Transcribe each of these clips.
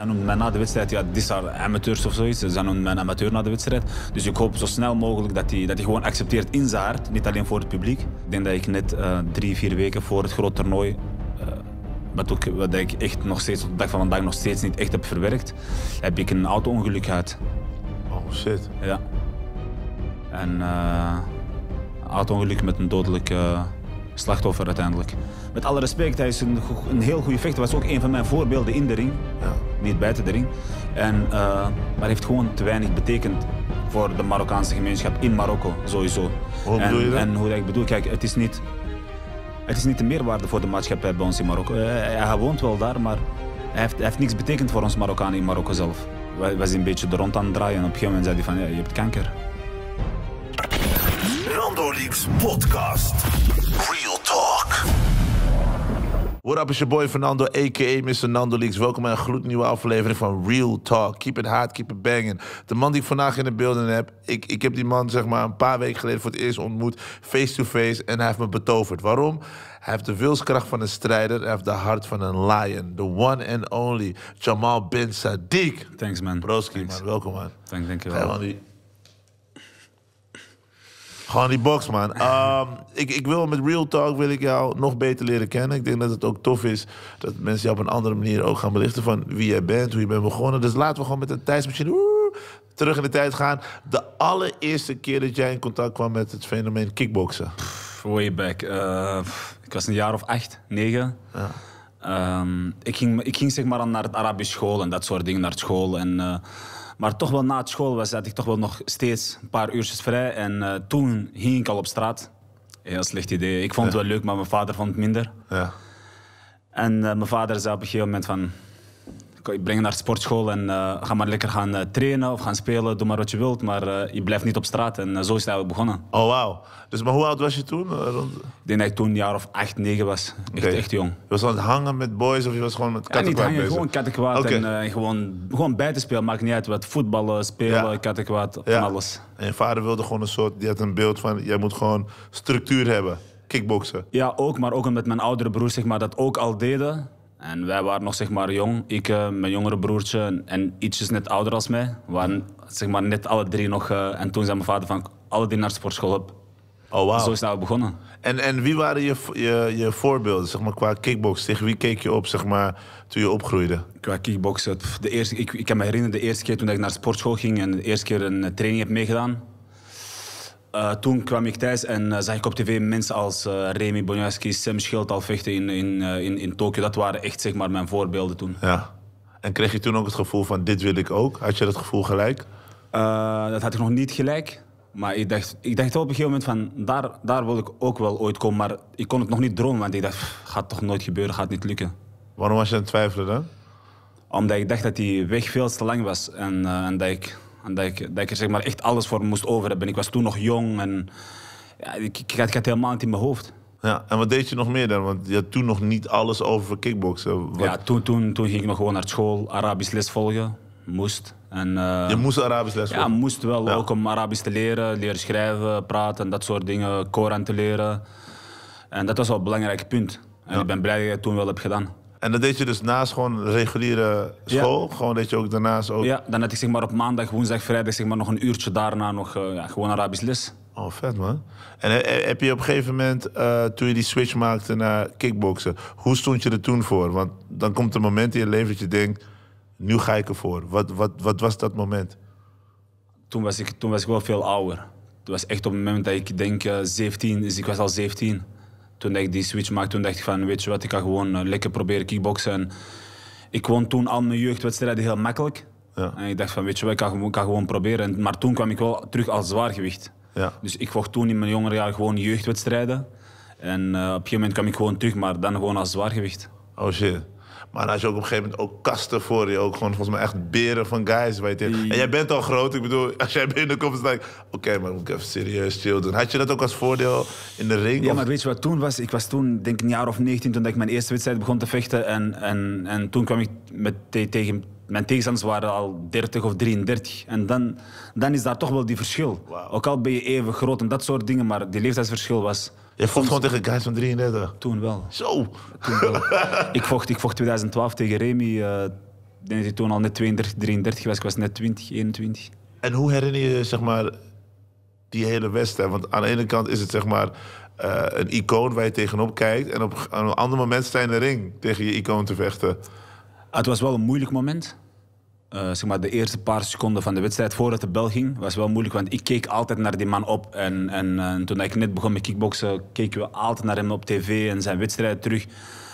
En na de wedstrijd, ja, dit zijn amateurs of zoiets, ze zijn mijn amateur na de wedstrijd. Dus ik hoop zo snel mogelijk dat hij, dat hij gewoon accepteert in zijn hart, niet alleen voor het publiek. Ik denk dat ik net eh, drie, vier weken voor het groot toernooi, eh, wat, ook, wat ik echt nog steeds, op de dag van vandaag nog steeds niet echt heb verwerkt, heb ik een auto-ongeluk gehad. Oh shit. Ja. En uh, auto-ongeluk met een dodelijk slachtoffer uiteindelijk. Met alle respect, hij is een, heel goede vechter, was ook een van mijn voorbeelden in de ring. Ja niet buiten de ring. En, eh, maar heeft gewoon te weinig betekend voor de Marokkaanse gemeenschap in Marokko, sowieso. Hoe bedoel je dat? En hoe dat ik bedoel, kijk, het is niet... Het is niet de meerwaarde voor de maatschappij bij ons in Marokko. Eh, hij woont wel daar, maar hij heeft, heeft niks betekend voor ons Marokkanen in Marokko zelf. Wij, wij zijn een beetje de rond aan het draaien en op een gegeven moment zei hij van, ja, je hebt kanker. Randolix Podcast. Real Talk. What up, is your boy Fernando, a.k.a. Mr. Nando Welkom bij een gloednieuwe aflevering van Real Talk. Keep it hard, keep it banging. De man die ik vandaag in de beelden heb, ik, ik heb die man zeg maar een paar weken geleden voor het eerst ontmoet, face-to-face, en hij heeft me betoverd. Waarom? Hij heeft de wilskracht van een strijder, hij heeft de hart van een lion. The one and only Jamal Bin Sadiq. Thanks man. Broski, man. Welkom man. Thanks, dankjewel. wel. Gewoon die box, man. Ehm, ik, ik wil met Real Talk wil ik jou nog beter leren kennen. Ik denk dat het ook tof is dat mensen jou op een andere manier ook gaan belichten van wie jij bent, hoe je bent begonnen. Dus laten we gewoon met een tijdsmachine terug in de tijd gaan. De allereerste keer dat jij in contact kwam met het fenomeen kickboksen. way back. Eh, ik was een jaar of acht, negen. Ja. Ehm, ik ging, ik ging zeg maar naar het Arabisch school en dat soort dingen, naar school. En, eh, maar toch wel na school was, had ik toch wel nog steeds een paar uurtjes vrij. En eh, toen ging ik al op straat. Heel slecht idee. Ik vond het wel leuk, maar mijn vader vond het minder. Ja. En eh, mijn vader zei op een gegeven moment van ik breng naar de sportschool en eh, ga maar lekker gaan eh, trainen of gaan spelen. Doe maar wat je wilt, maar eh, je blijft niet op straat. En zo is we begonnen. Oh, wauw. Dus maar hoe oud was je toen? Ik denk dat ik toen een jaar of acht, negen was. Echt, echt jong. Je was aan het hangen met boys of je was gewoon met kattenkwaad ja, niet hangen, gewoon kattenkwaad. En gewoon, gewoon bij te spelen, maakt niet uit wat. Voetballen, spelen, ja. kattenkwaad, van alles. En je vader wilde gewoon een soort, die had een beeld van, jij moet gewoon structuur hebben. Kickboksen. Ja, ook, maar ook met mijn oudere broers zeg maar, dat ook al deden. En wij waren nog zeg maar jong. Ik, eh, mijn jongere broertje en ietsjes net ouder als mij. waren zeg maar net alle drie nog. Eh, en toen zei mijn vader van alle drie naar sportschool op. Oh, wow. Zo is het nou begonnen. En, en wie waren je, je, je voorbeelden zeg maar, qua kickbox? Tegen wie keek je op zeg maar, toen je opgroeide? Qua kickboksen, de eerste, ik, ik kan me herinneren de eerste keer toen ik naar sportschool ging en de eerste keer een eh, training heb meegedaan. Eh, toen kwam ik thuis en eh, zag ik op tv mensen als eh, Remy Bonjawski, Sam Schild al vechten in, in, in, in Tokio. Dat waren echt zeg maar, mijn voorbeelden toen. Ja. En kreeg je toen ook het gevoel van dit wil ik ook? Had je dat gevoel gelijk? dat had ik nog niet gelijk. Maar ik dacht, ik dacht wel op een gegeven moment van daar, daar wil ik ook wel ooit komen. Maar ik kon het nog niet dromen, want ik dacht pff, gaat toch nooit gebeuren, gaat niet lukken. Waarom was je aan het twijfelen dan? Omdat ik dacht dat die weg veel te lang was en, en dat ik en dat ik, dat ik er zeg maar, echt alles voor moest over hebben. Ik was toen nog jong en ja, ik, had, ik helemaal niet in mijn hoofd. Ja, en wat deed je nog meer dan? Want je had toen nog niet alles over kickboksen. Wat... Ja, toen, toen, toen ging ik nog gewoon naar school, Arabisch les volgen. Moest. En, eh, je moest Arabisch les volgen? Ja, moest wel. Ook om Arabisch te leren, leren schrijven, praten, dat soort dingen. Koran te leren. En dat was wel een belangrijk punt. En ik ben blij dat ik het toen wel heb gedaan. En dat deed je dus naast gewoon reguliere school? Gewoon dat je ook daarnaast ook... Ja, dan had ik zeg maar op maandag, woensdag, vrijdag zeg maar nog een uurtje daarna nog eh, ja, gewoon Arabisch les. Oh, vet man. En eh, eh, heb je op een gegeven moment, toen je die switch maakte naar kickboksen, hoe stond je er toen voor? Want dan komt een moment in je leven dat je denkt, nu ga ik ervoor. Wat, wat, wat was dat moment? Toen was, ik, toen was ik wel veel ouder. Toen was echt op het moment dat ik denk 17, dus ik was al 17 toen dat ik die switch maakte, toen dacht ik van, weet je wat, ik kan gewoon eh, lekker proberen kickboksen. ik won toen al mijn jeugdwedstrijden heel makkelijk. Ja. En ik dacht van, weet je wat, ik kan, gewoon proberen. maar toen kwam ik wel terug als zwaargewicht. Ja. Dus ik vocht toen in mijn jongere jaar gewoon jeugdwedstrijden. En eh, op een gegeven moment kwam ik gewoon terug, maar dan gewoon als zwaargewicht. Oh shit. Maar als je ook op een gegeven moment ook kasten voor je, ook gewoon volgens mij echt beren van guys. Weet je. En jij bent al groot, ik bedoel, als jij binnenkomt, is het ik. oké, maar moet ik even serieus chill Had je dat ook als voordeel in de ring? Ja, maar weet je wat toen was? Ik was toen, denk ik, een jaar of 19 toen ik mijn eerste wedstrijd begon te vechten. En, en, en toen kwam ik met, tegen mijn tegenstanders waren al 30 of 33. En dan, dan is daar toch wel die verschil. Ook al ben je even groot en dat soort dingen, maar die leeftijdsverschil was je vocht gewoon tegen guys van 33? Toen wel. Zo! Toen wel. ik, vocht, ik vocht 2012 tegen Remy. Uh, eh, denk ik toen al net 32, 33 was. Ik was net 20, 21. En hoe herinner je zeg maar, die hele wedstrijd? Want aan de ene kant is het zeg maar, eh, een icoon waar je tegenop kijkt. En op, een ander moment sta je in de ring tegen je icoon te vechten. Ah, het was wel een moeilijk moment. Eh, zeg maar, de eerste paar seconden van de wedstrijd voordat de bel ging, was wel moeilijk. Want ik keek altijd naar die man op. En, en, toen ik net begon met kickboxen keken we altijd naar hem op tv en zijn wedstrijd terug.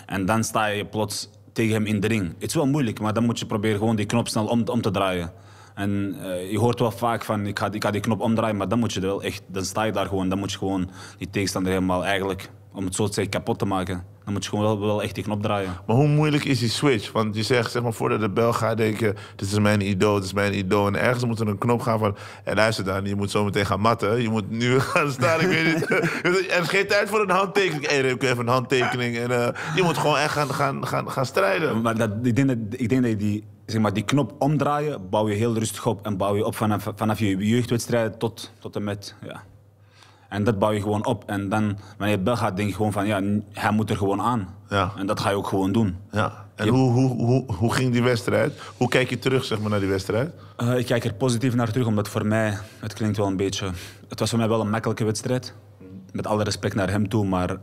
En dan sta je plots tegen hem in de ring. Het is wel moeilijk, maar dan moet je proberen gewoon die knop snel om, om te draaien. En eh, je hoort wel vaak van ik ga, ik die knop omdraaien, maar dan moet je er wel echt, dan sta je daar gewoon, dan moet je gewoon die tegenstander helemaal eigenlijk om het soort zeggen kapot te maken. Dan moet je gewoon wel, echt die knop draaien. Maar hoe moeilijk is die switch? Want je zegt, zeg maar, voordat de bel gaat, denken: dit is mijn idool, dit is mijn idool. En ergens moet er een knop gaan van: en eh, luister dan, je moet zo meteen gaan matten. Je moet nu gaan staan, ik weet dus er is geen tijd voor een handtekening. Hey, heb ik even een handtekening. En, eh, je moet gewoon echt gaan, gaan, gaan, gaan strijden. Maar dat, ik, denk dat, ik denk dat die, zeg maar, die knop omdraaien, bouw je heel rustig op. En bouw je op vanaf, vanaf je jeugdwedstrijden tot, tot en met. Ja. En dat bouw je gewoon op. En dan, wanneer je bel gaat, denk je gewoon van, ja, hij moet er gewoon aan. Ja. En dat ga je ook gewoon doen. Ja. En hoe, hoe, hoe, hoe ging die wedstrijd? Hoe kijk je terug, zeg maar, naar die wedstrijd? Eh, ik kijk er positief naar terug, omdat voor mij, het klinkt wel een beetje... Het was voor mij wel een makkelijke wedstrijd. Met alle respect naar hem toe, maar... Uh,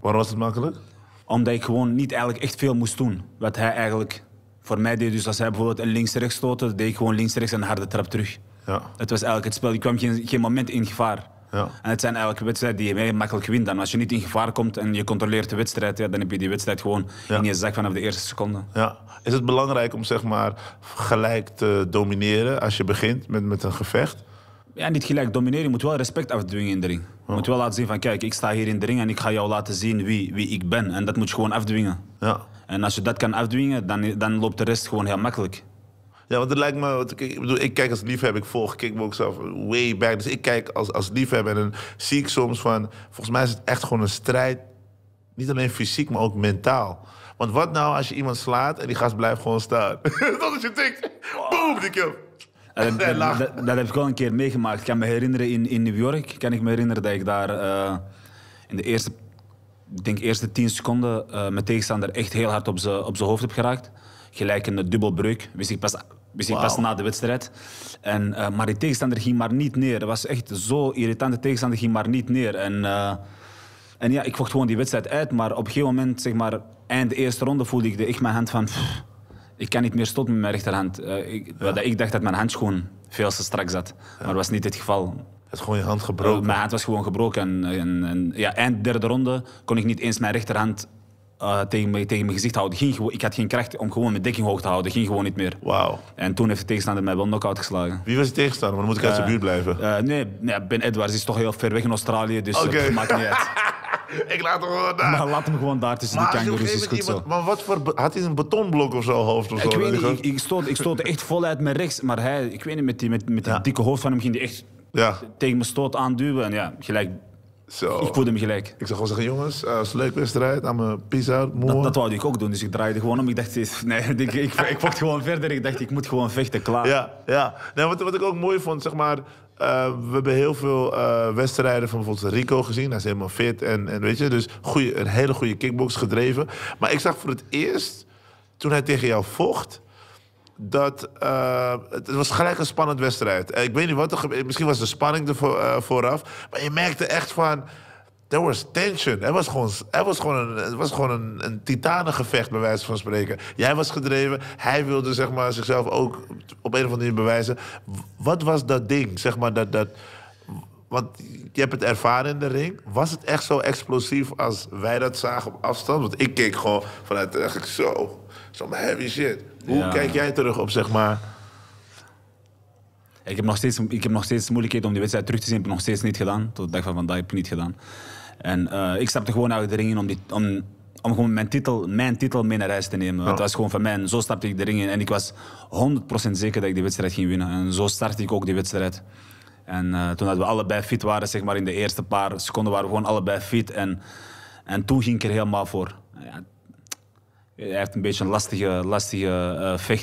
Waarom was het makkelijk? Omdat ik gewoon niet eigenlijk echt veel moest doen. Wat hij eigenlijk voor mij deed. Dus als hij bijvoorbeeld een links-rechts stootte, deed ik gewoon links-rechts een harde trap terug. Ja. Het was eigenlijk het spel. Ik kwam geen, geen moment in gevaar. En het zijn eigenlijk wedstrijden die je heel makkelijk wint. Dan. Als je niet in gevaar komt en je controleert de wedstrijd, ja, dan heb je die wedstrijd gewoon in je zak vanaf de eerste seconde. Ja. Is het belangrijk om zeg maar, gelijk te domineren als je begint met, met een gevecht? Ja, niet gelijk domineren. Je moet wel respect afdwingen in de ring. Je moet wel laten zien van, kijk, ik sta hier in de ring en ik ga jou laten zien wie, wie ik ben. En dat moet je gewoon afdwingen. Ja. En als je dat kan afdwingen, dan, dan loopt de rest gewoon heel makkelijk. Ja, want het lijkt me. Ik, ik, bedoel, ik kijk als liefhebber, ik volg kickbox zelf way back. Dus ik kijk als, als liefhebber en dan zie ik soms van. Volgens mij is het echt gewoon een strijd. Niet alleen fysiek, maar ook mentaal. Want wat nou als je iemand slaat en die gast blijft gewoon staan? dat is je tik. Boom, die kill. Eh, dat, dat, heb ik al een keer meegemaakt. Ik kan me herinneren in, in New York. Kan ik me herinneren dat ik daar eh, in de eerste, denk eerste tien seconden uh, mijn tegenstander echt heel hard op zijn op hoofd heb geraakt. Gelijk een dubbelbreuk. Wist ik pas dus ik pas na de wedstrijd. En, eh, maar die tegenstander ging maar niet neer. Het was echt zo irritant. De tegenstander ging maar niet neer. En, eh, en ja, ik vocht gewoon die wedstrijd uit. Maar op een gegeven moment, zeg maar, eind eerste ronde, voelde ik echt mijn hand van... ik kan niet meer stoppen met mijn rechterhand. Eh, ik, dacht dat mijn handschoen veel te strak zat. Maar dat was niet het geval. Het gewoon je hand gebroken? mijn hand was gewoon gebroken. En, en, ja, eind derde ronde kon ik niet eens mijn rechterhand uh, tegen, me, tegen, mijn gezicht houden. Ging, ik had geen kracht om gewoon mijn dekking hoog te houden. Ging gewoon niet meer. Wauw. En toen heeft de tegenstander mij wel knock-out geslagen. Wie was de tegenstander? Want dan moet ik uit eh, de buurt blijven. Eh, nee, nee, Ben Edwards is toch heel ver weg in Australië. Dus dat maakt niet uit. ik laat hem gewoon daar. Maar laat hem gewoon daar tussen maar die is goed zo. Maar wat voor... Had hij een betonblok of zo hoofd of zo? Ik weet niet, ik, ik, stoot, ik stoot echt vol uit mijn rechts. Maar hij, ik weet niet, met die, met, met die dikke hoofd van hem ging hij echt tegen mijn stoot aanduwen. En ja, gelijk ik voelde me gelijk. Ik zag gewoon zeggen, jongens, uh, eh, is een leuke wedstrijd. aan mijn pizza Dat, dat wou ik ook doen, dus ik draaide gewoon om. Ik dacht, nee, ik, ik, vocht gewoon verder. Ik dacht, ik moet gewoon vechten, klaar. Ja, ja. Nee, wat, wat ik ook mooi vond, zeg maar... Eh, we hebben heel veel eh, wedstrijden van bijvoorbeeld Rico gezien. Hij is helemaal fit en, en weet je, dus goeie, een hele goede kickbox gedreven. Maar ik zag voor het eerst, toen hij tegen jou vocht dat eh, het was gelijk een spannend wedstrijd. Ik weet niet wat er gebeurde. Misschien was de spanning er eh, vooraf. Maar je merkte echt van. There was tension. Er was gewoon, was gewoon, een, het was gewoon een, een titanengevecht, bij wijze van spreken. Jij was gedreven. Hij wilde zeg maar, zichzelf ook op een of andere manier bewijzen. Wat was dat ding? Zeg maar, dat, dat, want je hebt het ervaren in de ring. Was het echt zo explosief als wij dat zagen op afstand? Want ik keek gewoon vanuit... Dacht ik, zo, zo'n heavy shit. Hoe kijk jij terug op, zeg maar... Ik heb, nog steeds, ik heb nog steeds moeilijkheden om die wedstrijd terug te zien. Ik heb nog steeds niet gedaan. Tot de dag van vandaag heb ik niet gedaan. En eh, ik stapte gewoon uit de ring in om, die, om, om gewoon mijn titel, mijn titel mee naar huis te nemen. Het was gewoon van mij. zo stapte ik de ring in. En ik was 100% zeker dat ik die wedstrijd ging winnen. En zo startte ik ook die wedstrijd. En eh, toen dat we allebei fit waren, zeg maar in de eerste paar seconden waren we gewoon allebei fit. En, en toen ging ik er helemaal voor. Ja, hij heeft een beetje een lastige, lastige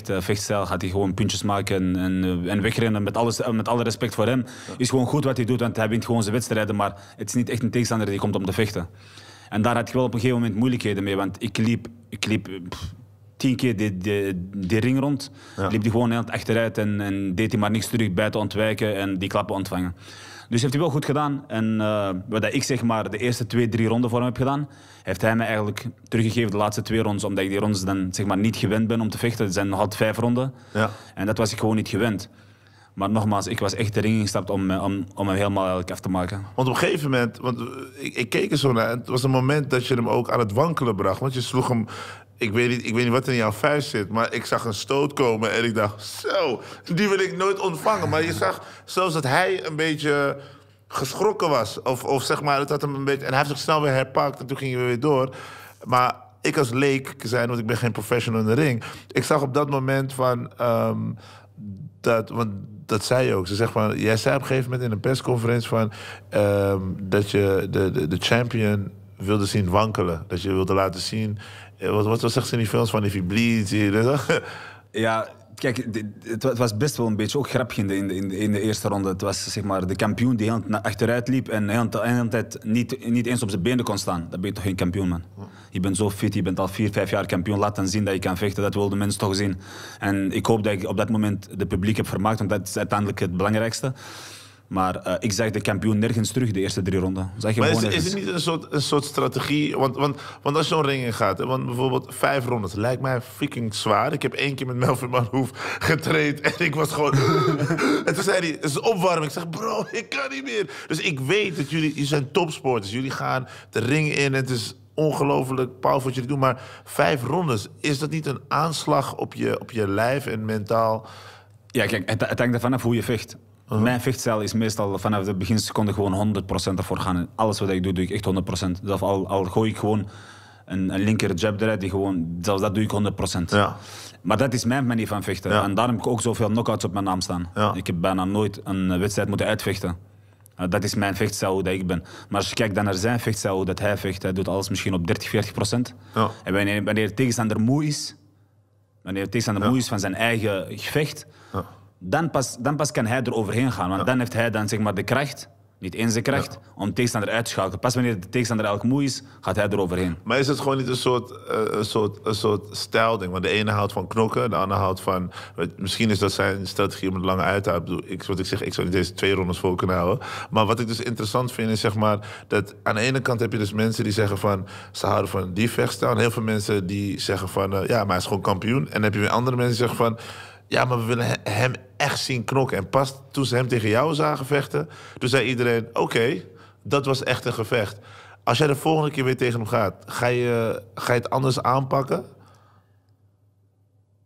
uh, vechtstijl. Gaat hij gewoon puntjes maken en, en, eh, wegrennen. Met, alles, met alle respect voor hem. Is gewoon goed wat hij doet, want hij wint gewoon zijn wedstrijden. Maar het is niet echt een tegenstander die komt om te vechten. En daar had ik wel op een gegeven moment moeilijkheden mee. Want ik liep, ik liep tien keer die, die, ring rond. Liep hij gewoon heel achteruit en, en deed hij maar niks terug bij te ontwijken en die klappen ontvangen. Dus heeft hij wel goed gedaan. En uh, wat ik zeg maar de eerste twee, drie ronden voor hem heb gedaan, heeft hij me eigenlijk teruggegeven de laatste twee rondes. Omdat ik die rondes dan zeg maar niet gewend ben om te vechten. Het zijn nog altijd vijf ronden. Ja. En dat was ik gewoon niet gewend. Maar nogmaals, ik was echt de ring gestapt om, eh, om, om hem helemaal eigenlijk af te maken. Want op een gegeven moment, want eh, ik, ik keek er zo naar. Het was een moment dat je hem ook aan het wankelen bracht. Want je sloeg hem ik weet, niet, ik weet niet wat er in jouw vuist zit, maar ik zag een stoot komen en ik dacht, zo, die wil ik nooit ontvangen. Maar je zag zelfs dat hij een beetje geschrokken was. Of, of zeg maar, dat had hem een beetje. En hij heeft zich snel weer herpakt en toen ging hij weer door. Maar ik als leek zijn, want ik ben geen professional in de ring. Ik zag op dat moment van. Ehm, dat, want dat zei je ook. Ze zegt van, jij zei op een gegeven moment in een persconferentie van. Ehm, dat je de, de, de champion wilde zien wankelen. Dat je wilde laten zien eh, wat, wat, wat zegt ze in die films van if he ja, kijk, het, het, was best wel een beetje ook grappig in de, in in de, eerste ronde. Het was zeg maar de kampioen die heel achteruit liep en heel de hele tijd niet, niet eens op zijn benen kon staan. Dan ben je toch geen kampioen, man. Je bent zo fit, je bent al vier, vijf jaar kampioen. Laat dan zien dat je kan vechten. Dat wilden mensen toch zien. En ik hoop dat ik op dat moment de publiek heb vermaakt, want dat is uiteindelijk het belangrijkste. Maar eh, ik zag de kampioen nergens terug de eerste drie ronden. je is, is, het niet een soort, een soort strategie? Want, want, want als zo'n ring in gaat, hè, want bijvoorbeeld vijf rondes lijkt mij freaking zwaar. Ik heb één keer met Melvin Manhoef getraind en ik was gewoon. en toen zei hij: Het is opwarming. Ik zeg: Bro, ik kan niet meer. Dus ik weet dat jullie, jullie zijn topsporters. Jullie gaan de ring in. en Het is ongelooflijk powerful wat jullie doen. Maar vijf rondes, is dat niet een aanslag op je, op je lijf en mentaal? Ja, kijk, het hangt ervan af hoe je vecht. Uh-huh. Mijn vechtstijl is meestal vanaf de beginseconde gewoon 100% ervoor gaan. alles wat ik doe, doe ik echt 100%. Dat al, al gooi ik gewoon een, een linker jab eruit, die gewoon, zelfs dat doe ik 100%. Ja. Maar dat is mijn manier van vechten. En daarom heb ik ook zoveel knockouts op mijn naam staan. Ik heb bijna nooit een wedstrijd moeten uitvechten. Eh, dat is mijn vechtstijl hoe dat ik ben. Maar als je kijkt naar zijn vechtstijl, hoe dat hij vecht, hij doet alles misschien op 30, 40 procent. Ja. En wanneer, wanneer de tegenstander moe is, wanneer de tegenstander moe is van zijn eigen gevecht, dan pas, dan pas kan hij er overheen gaan. Want dan heeft hij dan zeg maar de kracht, niet eens de kracht, om tegenstander uit te schakelen. Pas wanneer de tegenstander elk moe is, gaat hij er overheen. Maar is het gewoon niet een soort, uh, een soort, een soort stijlding? Want de ene houdt van knokken, de andere houdt van... Misschien is dat zijn strategie om het lange uit te houden. Ik, wat ik zeg, ik zou niet deze twee rondes vol kunnen houden. Maar wat ik dus interessant vind is zeg maar... dat aan de ene kant heb je dus mensen die zeggen van... ze houden van die vechtstijl. Heel veel mensen die zeggen van... Eh, ja, maar hij is gewoon kampioen. En dan heb je weer andere mensen die zeggen van... Ja, maar we willen hem echt zien knokken. En pas toen ze hem tegen jou zagen vechten, toen zei iedereen: Oké, dat was echt een gevecht. Als jij de volgende keer weer tegen hem gaat, ga je, ga je het anders aanpakken?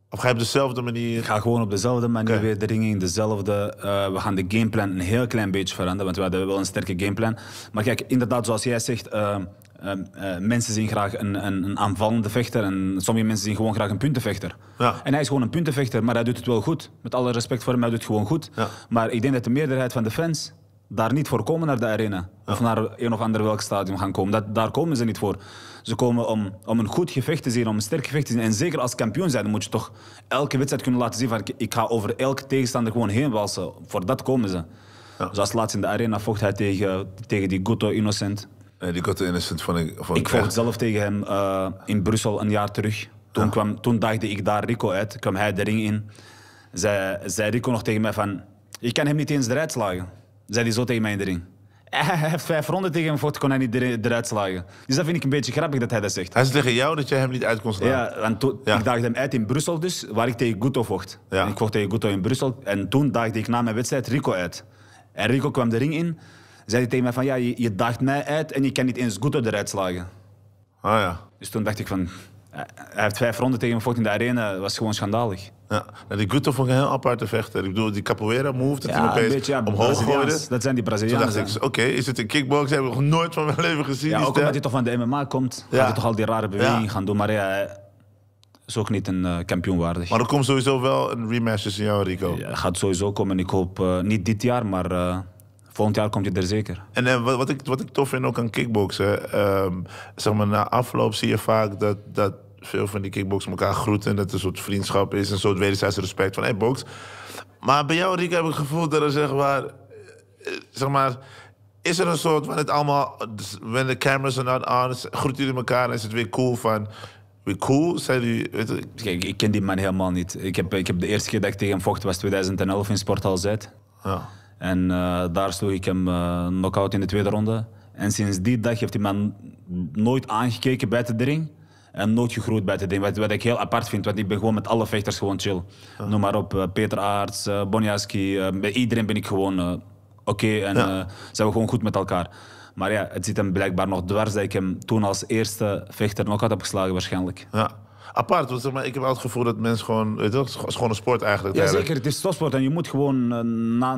Of ga je op dezelfde manier... Ik ga gewoon op dezelfde manier weer de ring in. Dezelfde, eh, we gaan de gameplan een heel klein beetje veranderen. Want we hadden wel een sterke gameplan. Maar kijk, inderdaad, zoals jij zegt... Eh, Ehm, eh, mensen zien graag een, een, een, aanvallende vechter en sommige mensen zien gewoon graag een puntenvechter. Ja. En hij is gewoon een puntenvechter, maar hij doet het wel goed. Met alle respect voor hem, hij doet het gewoon goed. Maar ik denk dat de meerderheid van de fans daar niet voor komen naar de arena. Of naar een of ander welk stadion gaan komen. Dat, daar komen ze niet voor. Ze komen om, om een goed gevecht te zien, om een sterk gevecht te zien. En zeker als kampioen zijn, moet je toch elke wedstrijd kunnen laten zien van ik ga over elke tegenstander gewoon heen walsen. Voor dat komen ze. Zoals laatst in de arena vocht hij tegen, tegen die Guto Innocent. Eh, die Got Innocent vond ik... Vond ik, zelf tegen hem eh, in Brussel een jaar terug. Toen, kwam, toen daagde ik daar Rico uit, kwam hij de ring in. Zei, zei Rico nog tegen mij van... Ik kan hem niet eens eruit slagen. Zei hij zo tegen mij in de ring. Hij heeft vijf ronden tegen hem vocht, kon hij niet eruit slagen. Dus dat vind ik een beetje grappig dat hij dat zegt. Hij zei tegen jou dat jij hem niet uit kon slaan? Ja, want ik daagde hem uit in Brussel dus, waar ik tegen Guto vocht. Ik vocht tegen Guto in Brussel en toen daagde ik na mijn wedstrijd Rico uit. En Rico kwam de ring in zei tegen mij van, ja, je, je daagt mij uit en je kan niet eens goed eruit slagen. Ah ja. Dus toen dacht ik van, hij heeft vijf ronden tegen me in de arena, was gewoon schandalig. Ja, die Guto vond ik een heel aparte vechter. Ik bedoel, die capoeira move, dat ja, hij opeens beetje, ja, omhoog gooide. Dat zijn die Braziliërs Toen dacht ik, oké, is het een kickbox? Hebben we nog nooit van mijn leven gezien. Ja, omdat hij toch van de MMA komt, ja. gaat hij toch al die rare bewegingen gaan doen. Maar ja, hij is ook niet een kampioenwaardig. Eh, kampioen waardig. Maar er komt sowieso wel een rematch tussen jou en Rico. Ja, gaat sowieso komen. Ik hoop eh, niet dit jaar, maar... Eh, Volgend jaar Kom je er zeker. En, eh, wat, wat, ik, wat ik tof vind ook aan kickboksen. Ehm, zeg maar, na afloop zie je vaak dat, dat veel van die kickboxers elkaar groeten. Dat een soort vriendschap is, een soort wederzijds respect van hey, box. Maar bij jou, Rick, heb ik het gevoel dat er zeg maar. Eh, zeg maar is er een soort van het allemaal, dus when the cameras are not on, groeten jullie elkaar en is het weer cool van, weer cool? Zijn jullie, ik ken die man helemaal niet. Ik heb, ik heb de eerste keer dat ik tegen hem vocht was 2011 in Sporthal Z. Ja. En eh, daar sloeg ik hem eh, knock-out in de tweede ronde. En sinds die dag heeft hij me nooit aangekeken bij de ring. En nooit gegroeid bij de ring. Wat, wat, ik heel apart vind, want ik ben gewoon met alle vechters gewoon chill. Ah. Noem maar op, eh, Peter Aarts, uh, bij iedereen ben ik gewoon oké en ja. zijn we gewoon goed met elkaar. Maar ja, het zit hem blijkbaar nog dwars dat ik hem toen als eerste vechter nog had heb geslagen waarschijnlijk. Ja apart. Want maar, ik heb altijd het gevoel dat mensen gewoon... Weet het is gewoon een sport eigenlijk. Ja, zeker. Het is topsport. En je moet gewoon eh, na,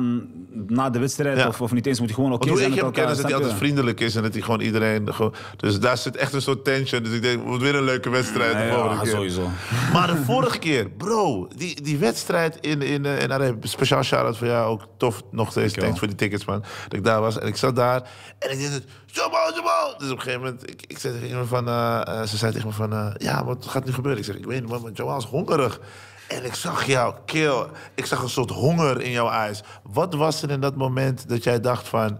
na de wedstrijd of, of niet eens... moet je gewoon oké okay ik heb kennis dat hij altijd vriendelijk is... en dat hij gewoon iedereen... dus daar zit echt een soort tension. Dus ik denk, het wordt weer een leuke wedstrijd. de ja, keer. sowieso. Maar de vorige keer, bro. Die, die wedstrijd in... in, en eh, speciaal shout-out voor jou. Ook tof nog steeds. Thanks voor die tickets, man. Dat ik daar was. En ik zat daar. En ik het. zo Jumbo! Dus op een gegeven moment... Ik, ik zei tegen iemand van... Eh, ze zei tegen me van... ja, wat gaat nu gebeuren? Ik zeg, ik weet niet, maar is hongerig. En ik zag jou, keel. Ik zag een soort honger in jouw eyes. Wat was er in dat moment dat jij dacht van...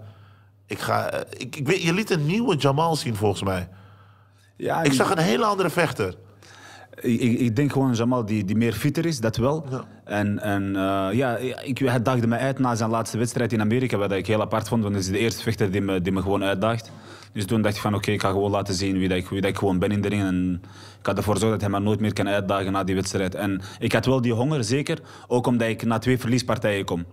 Ik ga, eh, ik, ik weet, je liet een nieuwe Jamal zien, volgens mij. Ja, ik zag een hele andere vechter. Ik, ik, denk gewoon Jamal die, die meer fitter is, dat wel. Ja. En, en eh, ja, ik, hij daagde me uit na zijn laatste wedstrijd in Amerika, wat ik heel apart vond, want dat is de eerste vechter die me, die me gewoon uitdaagt. Dus toen dacht ik van oké, ik ga gewoon laten zien wie, dat ik, wie dat ik gewoon ben in de ring. En ik had ervoor zorgen dat hij me nooit meer kan uitdagen na die wedstrijd. En ik had wel die honger, zeker. Ook omdat ik na twee verliespartijen kom.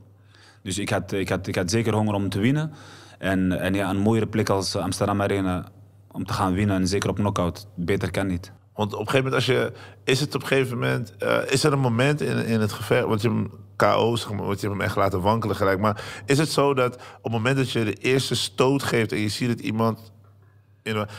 Dus ik had, ik had, ik had zeker honger om te winnen. En, en ja, een mooiere plek als Amsterdam Arena om te gaan winnen. En zeker op knockout. Beter kan niet. Want op een gegeven moment, als je, is het op een gegeven moment, eh, is er een moment in, in het gevecht, want je KO, zeg maar, want je hem echt laten wankelen gelijk. Maar is het zo dat op het moment dat je de eerste stoot geeft en je ziet dat iemand.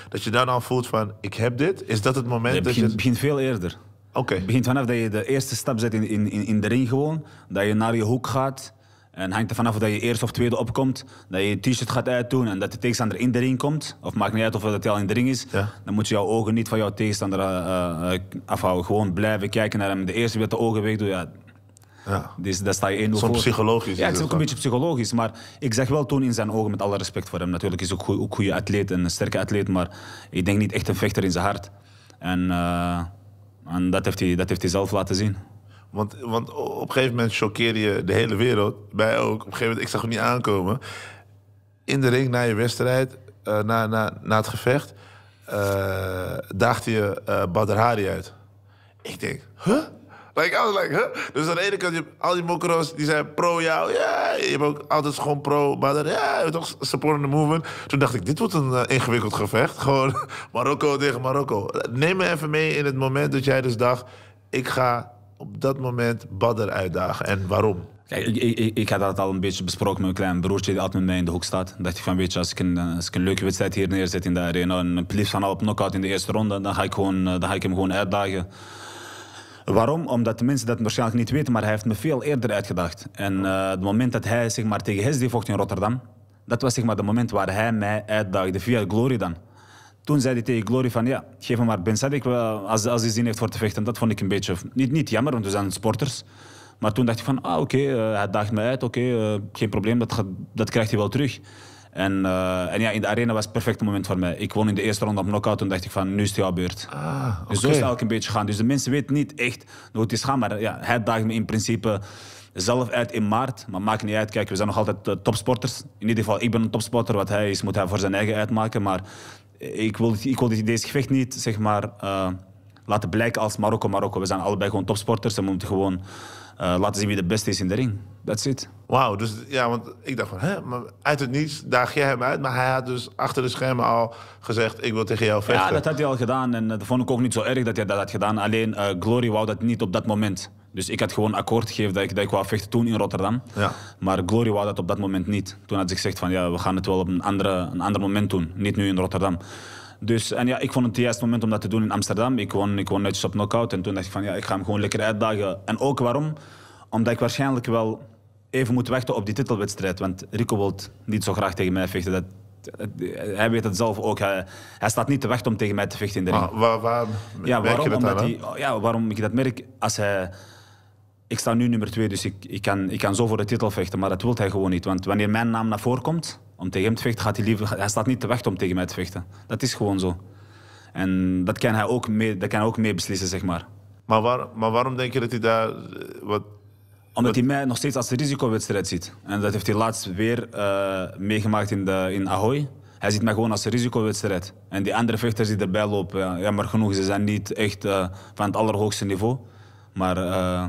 dat je dan al voelt van: ik heb dit? Is dat het moment dat je. Het begint veel eerder. Oké. Het begint vanaf dat je de eerste stap zet in, in, in de ring gewoon. Dat je naar je hoek gaat. En hangt er vanaf dat je eerst of tweede opkomt, dat je je t-shirt gaat uitdoen en dat de tegenstander in de ring komt, of maakt niet uit of dat hij al in de ring is, dan moet je jouw ogen niet van jouw tegenstander eh, eh, eh, afhouden. Gewoon blijven kijken naar hem. De eerste wat de ogen wegdoet, ja, ja. Dus daar sta je één voor. psychologisch. Ja, het is ook een beetje psychologisch. Maar ik zeg wel toen in zijn ogen, met alle respect voor hem. Natuurlijk is ook een goede atleet en een sterke atleet. Maar ik denk niet echt een vechter in zijn hart. En, eh, en dat, heeft hij, dat heeft hij zelf laten zien. Want, want op een gegeven moment choqueerde je de hele wereld. Mij ook. Op een gegeven moment, ik zag hem niet aankomen. In de ring na je wedstrijd, eh, na, na, na het gevecht, uh, daagde je uh, Badr Hari uit. Ik denk, huh? was Dus aan de ene kant, je hebt al die mokro's die zijn pro jou. Ja, je hebt ook altijd gewoon pro. Maar ja, yeah, toch in the movement. Toen dacht ik, dit wordt een eh, ingewikkeld gevecht. Gewoon Marokko tegen Marokko. Neem me even mee in het moment dat jij dus dacht... ik ga op dat moment Badr uitdagen. En waarom? Kijk, ik, ik, ik, had dat al een beetje besproken met mijn klein broertje die altijd met mij in de hoek staat. Dan dacht ik van, weet je, als ik een, eh, als ik een leuke wedstrijd hier neerzet in de arena... en het liefst van al op knockout in de eerste ronde... dan ga ik, gewoon, eh, dan ga ik hem gewoon uitdagen. Waarom? Omdat de mensen dat waarschijnlijk niet weten, maar hij heeft me veel eerder uitgedacht. En eh, het moment dat hij zeg maar, tegen Hesdy vocht in Rotterdam, dat was zeg maar het moment waar hij mij uitdaagde via Glory dan. Toen zei hij tegen Glory van ja, geef hem maar Ben Sadik als, als hij zin heeft voor te vechten. Dat vond ik een beetje, niet, niet jammer, want we zijn sporters. Maar toen dacht ik van ah oké, eh, hij daagt me uit, oké, eh, geen probleem, dat, dat krijgt hij wel terug. En, eh, en ja, in de arena was het perfecte moment voor mij. Ik won in de eerste ronde op knockout en dacht ik van, nu is het jouw beurt. Ah, Dus zo is het een beetje gaan. Dus de mensen weten niet echt hoe het is gaan, maar ja, hij daagde me in principe zelf uit in maart. Maar maakt niet uit, kijk, we zijn nog altijd eh, topsporters. In ieder geval, ik ben een topsporter. Wat hij is, moet hij voor zijn eigen uitmaken. Maar ik wil, ik wil deze gevecht niet, zeg maar, eh, laten blijken als Marokko-Marokko. We zijn allebei gewoon topsporters en we moeten gewoon laten zien wie de beste is in de ring. That's it. Wauw, dus ja, want ik dacht van, hè, maar uit het niets daag jij hem uit. Maar hij had dus achter de schermen al gezegd, ik wil tegen jou vechten. Ja, dat had hij al gedaan en dat vond ik ook niet zo erg dat hij dat had gedaan. Alleen eh, Glory wou dat niet op dat moment. Dus ik had gewoon akkoord gegeven dat ik, dat ik wou vechten toen in Rotterdam. Ja. Maar Glory wou dat op dat moment niet. Toen had ik gezegd van, ja, we gaan het wel op een, andere, een ander moment doen. Niet nu in Rotterdam. Dus, en ja, ik vond het het juiste moment om dat te doen in Amsterdam. Ik woon, ik won netjes op knockout. En toen dacht ik van, ja, ik ga hem gewoon lekker uitdagen. En ook waarom? Omdat ik waarschijnlijk wel even moet wachten op die titelwedstrijd. Want Rico wil niet zo graag tegen mij vechten. Dat, hij weet het zelf ook. Hij, staat niet te wachten om tegen mij te vechten in de ring. ja, waarom? Je dat ja, waarom dat merk? Als hij, ik sta nu nummer twee, dus ik, ik, kan, ik kan zo voor de titel vechten. Maar dat wil hij gewoon niet. Want wanneer mijn naam naar voren komt om tegen hem te vechten, gaat hij liever... Hij staat niet te wachten om tegen mij te vechten. Dat is gewoon zo. En dat kan hij ook mee, dat kan hij ook mee beslissen, zeg maar. Maar, maar waarom denk je dat hij daar... Eh, wat omdat hij mij nog steeds als risicowedstrijd ziet. En dat heeft hij laatst weer eh, meegemaakt in, de, in Ahoy. Hij ziet mij gewoon als risicowedstrijd. En die andere vechters die erbij lopen, ja, jammer genoeg, ze zijn niet echt eh, van het allerhoogste niveau. Maar eh,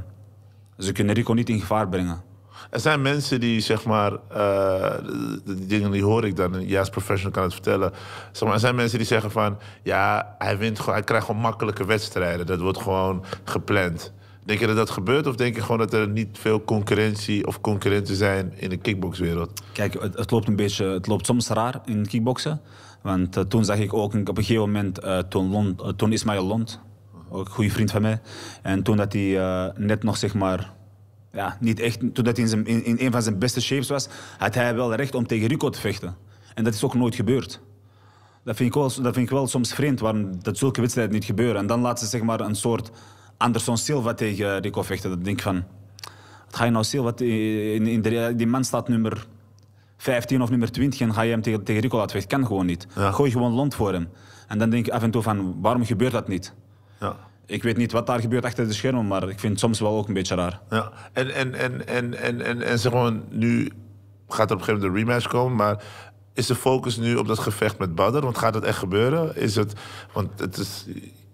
ze kunnen Rico niet in gevaar brengen. Er zijn mensen die, zeg maar, uh, die dingen die hoor ik dan, juist als professional kan het vertellen. Zeg maar, er zijn mensen die zeggen van, ja, hij, wint, hij krijgt gewoon makkelijke wedstrijden. Dat wordt gewoon gepland. Denk je dat dat gebeurt of denk je gewoon dat er niet veel concurrentie of concurrenten zijn in de kickboxwereld? Kijk, het, het, loopt een beetje, het loopt soms raar in kickboksen. Want eh, toen zag ik ook op een gegeven moment, uh, eh, toen, Lond, uh, eh, Ismail Lond, ook een goede vriend van mij. En toen dat hij net nog zeg maar ja, niet echt, toen hij in, zijn, in, een van zijn beste shapes was, had hij wel recht om tegen Rico te vechten. En dat is ook nooit gebeurd. Dat vind ik wel, dat vind ik wel soms vreemd, waarom dat zulke wedstrijden niet gebeuren. En dan laat ze zeg maar een soort Anderson Silva tegen Rico vechten. Dan denk ik van, wat ga je nou Silva... in die man staat nummer 15 of nummer 20 en ga je hem tegen, Rico laten vechten. Kan gewoon niet. Gooi gewoon land voor hem. En dan denk ik af en toe van, waarom gebeurt dat niet? Ja. Ik weet niet wat daar gebeurt achter de schermen, maar ik vind het soms wel ook een beetje raar. Ja. En, en, en, en, en, en, zeg nu gaat er op een gegeven moment een rematch komen, maar is de focus nu op dat gevecht met Badder? Want gaat dat echt gebeuren? Is het, want het is,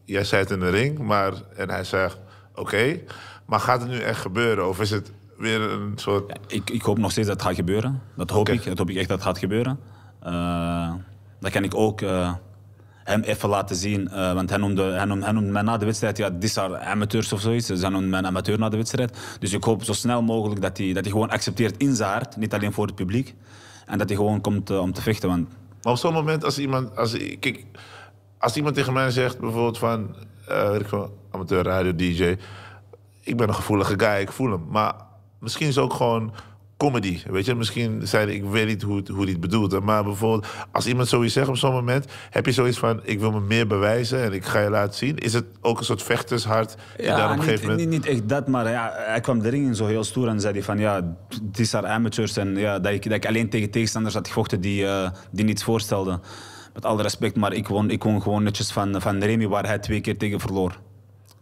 jij zei het in de ring, maar... En hij zegt, oké, maar gaat het nu echt gebeuren? Of is het weer een soort... ik, ik hoop nog steeds dat het gaat gebeuren. Dat hoop ik. Dat hoop ik echt dat het gaat gebeuren. Eh, dat kan ik ook eh, hem even laten zien. Eh, want hij noemde, hij, noemde, hij noemde mij na de wedstrijd... Ja, dit zijn amateurs of zoiets. Ze dus noemden mij amateur na de wedstrijd. Dus ik hoop zo snel mogelijk dat hij, dat hij gewoon accepteert in zijn hart. Niet alleen voor het publiek. En dat hij gewoon komt om te vechten. Want... Maar op zo'n moment, als iemand... Als, kijk, als iemand tegen mij zegt bijvoorbeeld van, eh, weet ik veel, amateur radio DJ, ik ben een gevoelige guy, ik voel hem. Maar misschien is ook gewoon comedy. Weet je, misschien zei ik, weet niet hoe, hoe die het bedoelt. Maar bijvoorbeeld, als iemand zoiets zegt op zo'n moment, heb je zoiets van: ik wil me meer bewijzen en ik ga je laten zien. Is het ook een soort vechtershart? ja, daar op niet, echt dat, maar ja, hij kwam erin in zo heel stoer en zei hij van: ja, het is daar amateurs en ja, dat, ik, dat ik alleen tegen tegenstanders had gevochten die, eh, die niets voorstelden met alle respect, maar ik woon ik won gewoon netjes van, van Remy, waar hij twee keer tegen verloor.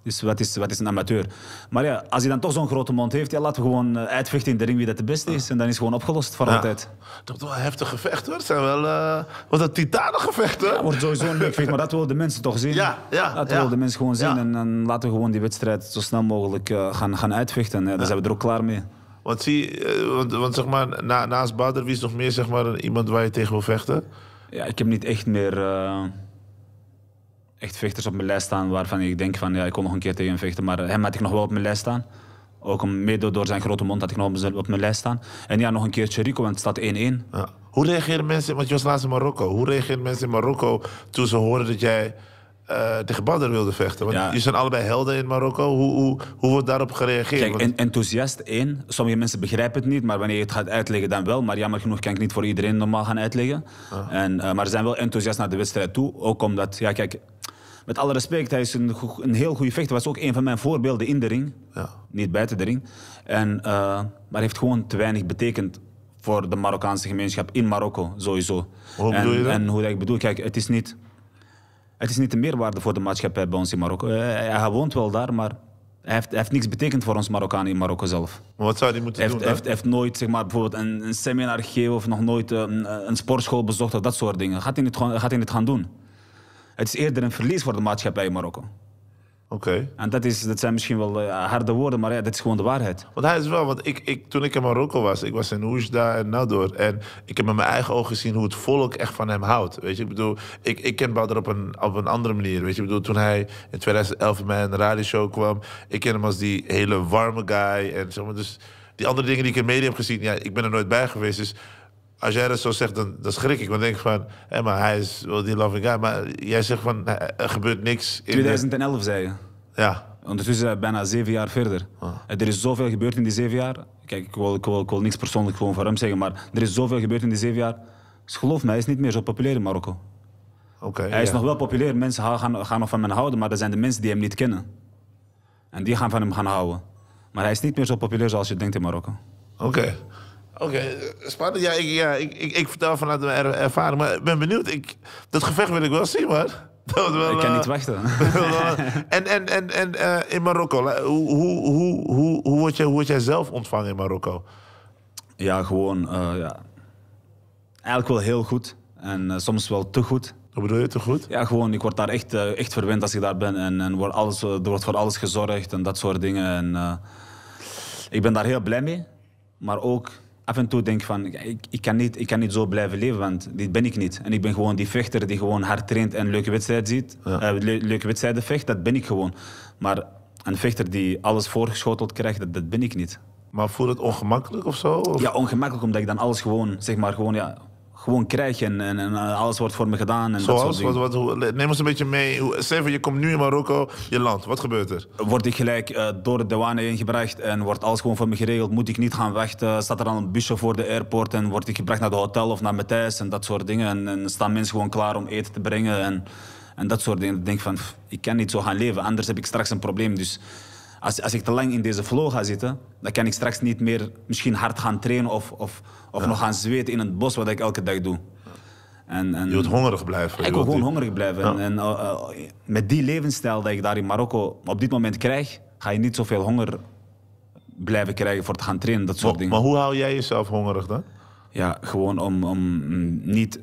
Dus wat is, wat is een amateur? Maar ja, als hij dan toch zo'n grote mond heeft, ja, laten we gewoon eh, uitvechten in de ring wie dat de beste is. En dan is het gewoon opgelost voor ja. altijd. Toch wel heftig gevecht hoor. Het zijn wel uh, wat een titanengevecht hoor. Ja, wordt sowieso een leuk gevecht, maar dat willen de mensen toch zien. Ja, ja. Dat willen de mensen gewoon zien. En dan laten we gewoon die wedstrijd zo snel mogelijk eh, gaan, gaan uitvechten. Ja, dan zijn we er ook klaar mee. Want zie, want, want zeg maar, na, naast Bader, wie is nog meer zeg maar, iemand waar je tegen wil vechten? Ja, ik heb niet echt meer eh, echt vechters op mijn lijst staan waarvan ik denk van ja, ik kon nog een keer tegen vechten. Maar hem had ik nog wel op mijn lijst staan. Ook door zijn grote mond had ik nog op mijn lijst staan. En ja, nog een keer Cherico, want het staat 1-1. Ja. Hoe reageren mensen, met je was in Marokko. Hoe reageren mensen in Marokko toen ze horen dat jij de eh, tegen Badr wilde vechten. Want je zijn allebei helden in Marokko. Hoe, hoe, hoe wordt daarop gereageerd? Kijk, enthousiast één. Sommige mensen begrijpen het niet, maar wanneer je het gaat uitleggen dan wel. Maar jammer genoeg kan ik niet voor iedereen normaal gaan uitleggen. Ah. En, eh, maar ze zijn wel enthousiast naar de wedstrijd toe. Ook omdat, ja kijk, met alle respect, hij is een, een heel goede vechter. Was ook een van mijn voorbeelden in de ring. Ja. Niet buiten de ring. En, uh, maar heeft gewoon te weinig betekend voor de Marokkaanse gemeenschap in Marokko, sowieso. Hoe en, bedoel je dat? En hoe dat ik bedoel, kijk, het is niet het is niet de meerwaarde voor de maatschappij bij ons in Marokko. Eh, hij woont wel daar, maar hij heeft, hij heeft niks betekend voor ons Marokkanen in Marokko zelf. wat zou hij moeten doen? Hij heeft, heeft, nooit zeg maar, bijvoorbeeld een, een seminar gegeven of nog nooit een, een, sportschool bezocht of dat soort dingen. Gaat hij, gaat hij niet gaan doen? Het is eerder een verlies voor de maatschappij in Marokko. Oké. En dat, is, dat zijn misschien wel eh, harde woorden, maar ja, dat is gewoon de waarheid. Want hij is wel, want ik, ik, toen ik in Marokko was, ik was in Oujda en Nador. En ik heb met mijn eigen ogen gezien hoe het volk echt van hem houdt. Weet je, ik bedoel, ik, ik ken Badr op een, op een andere manier. Weet je, ik bedoel, toen hij in 2011 bij een radioshow kwam, ik ken hem als die hele warme guy. En zeg maar, dus die andere dingen die ik in media heb gezien, ja, ik ben er nooit bij geweest. Dus als jij dat zo zegt, dan, dan schrik ik. Want ik denk van, hé, maar hij is wel die loving guy. Maar jij zegt van, er gebeurt niks. In 2011 zei je. Ja. Ondertussen zijn we bijna zeven jaar verder. Ah. Eh, er is zoveel gebeurd in die zeven jaar. Kijk, ik wil, ik wil, niks persoonlijk gewoon voor hem zeggen, maar er is zoveel gebeurd in die zeven jaar. Dus geloof me, hij is niet meer zo populair in Marokko. Oké. hij is nog wel populair. Mensen gaan, gaan nog van hem houden, maar er zijn de mensen die hem niet kennen. En die gaan van hem gaan houden. Maar hij is niet meer zo populair zoals je denkt in Marokko. Oké. Oké, eh, spannend. Ja, ik, ja ik, ik, ik, vertel vanuit mijn ervaring. Maar ik ben benieuwd. Ik, dat gevecht wil ik wel zien, man. Dat wel, ik kan eh, niet wachten. en en, en, en eh, in Marokko, hoe, hoe, hoe, hoe, hoe, word jij, hoe word jij zelf ontvangen in Marokko? Ja, gewoon... ja. Eigenlijk wel heel goed. En soms wel te goed. Wat bedoel je, te goed? Ja, gewoon. Ik word daar echt, echt verwend als ik daar ben. En, en wordt alles, er wordt voor alles gezorgd en dat soort dingen. En, ik ben daar heel blij mee. Maar ook af en toe denk van, ik, ik, kan niet, ik kan niet zo blijven leven, want dit ben ik niet. En ik ben gewoon die vechter die gewoon hard traint en leuke wedstrijden ziet. Eh, leuke wedstrijden vecht, dat ben ik gewoon. Maar een vechter die alles voorgeschoteld krijgt, dat, dat ben ik niet. Maar voel het ongemakkelijk of zo? Of? Ja, ongemakkelijk, omdat ik dan alles gewoon, zeg maar, gewoon, ja, gewoon krijg en, en, eh, alles wordt voor me gedaan. En Zoals? Dat soort dingen. wat, wat, neem ons een beetje mee. Steven, je komt nu in Marokko, je land. Wat gebeurt er? Word ik gelijk eh, door de douane ingebracht en wordt alles gewoon voor me geregeld. Moet ik niet gaan wachten. Staat er dan een busje voor de airport en word ik gebracht naar het hotel of naar Matthijs en dat soort dingen. En, staan mensen gewoon klaar om eten te brengen en, en dat soort dingen. Ik denk van, ik kan niet zo gaan leven, anders heb ik straks een probleem. Dus als, als ik te lang in deze flow ga zitten, dan kan ik straks niet meer misschien hard gaan trainen of, of, of nog gaan zweten in het bos, wat ik elke dag doe. En, en, je wilt hongerig blijven. Ik wil gewoon hongerig blijven. En, en eh, eh, met die levensstijl dat ik daar in Marokko op dit moment krijg, ga je niet zoveel honger blijven krijgen voor te gaan trainen, dat soort maar, dingen. Maar hoe haal jij jezelf hongerig dan? Ja, gewoon om, om mm, niet...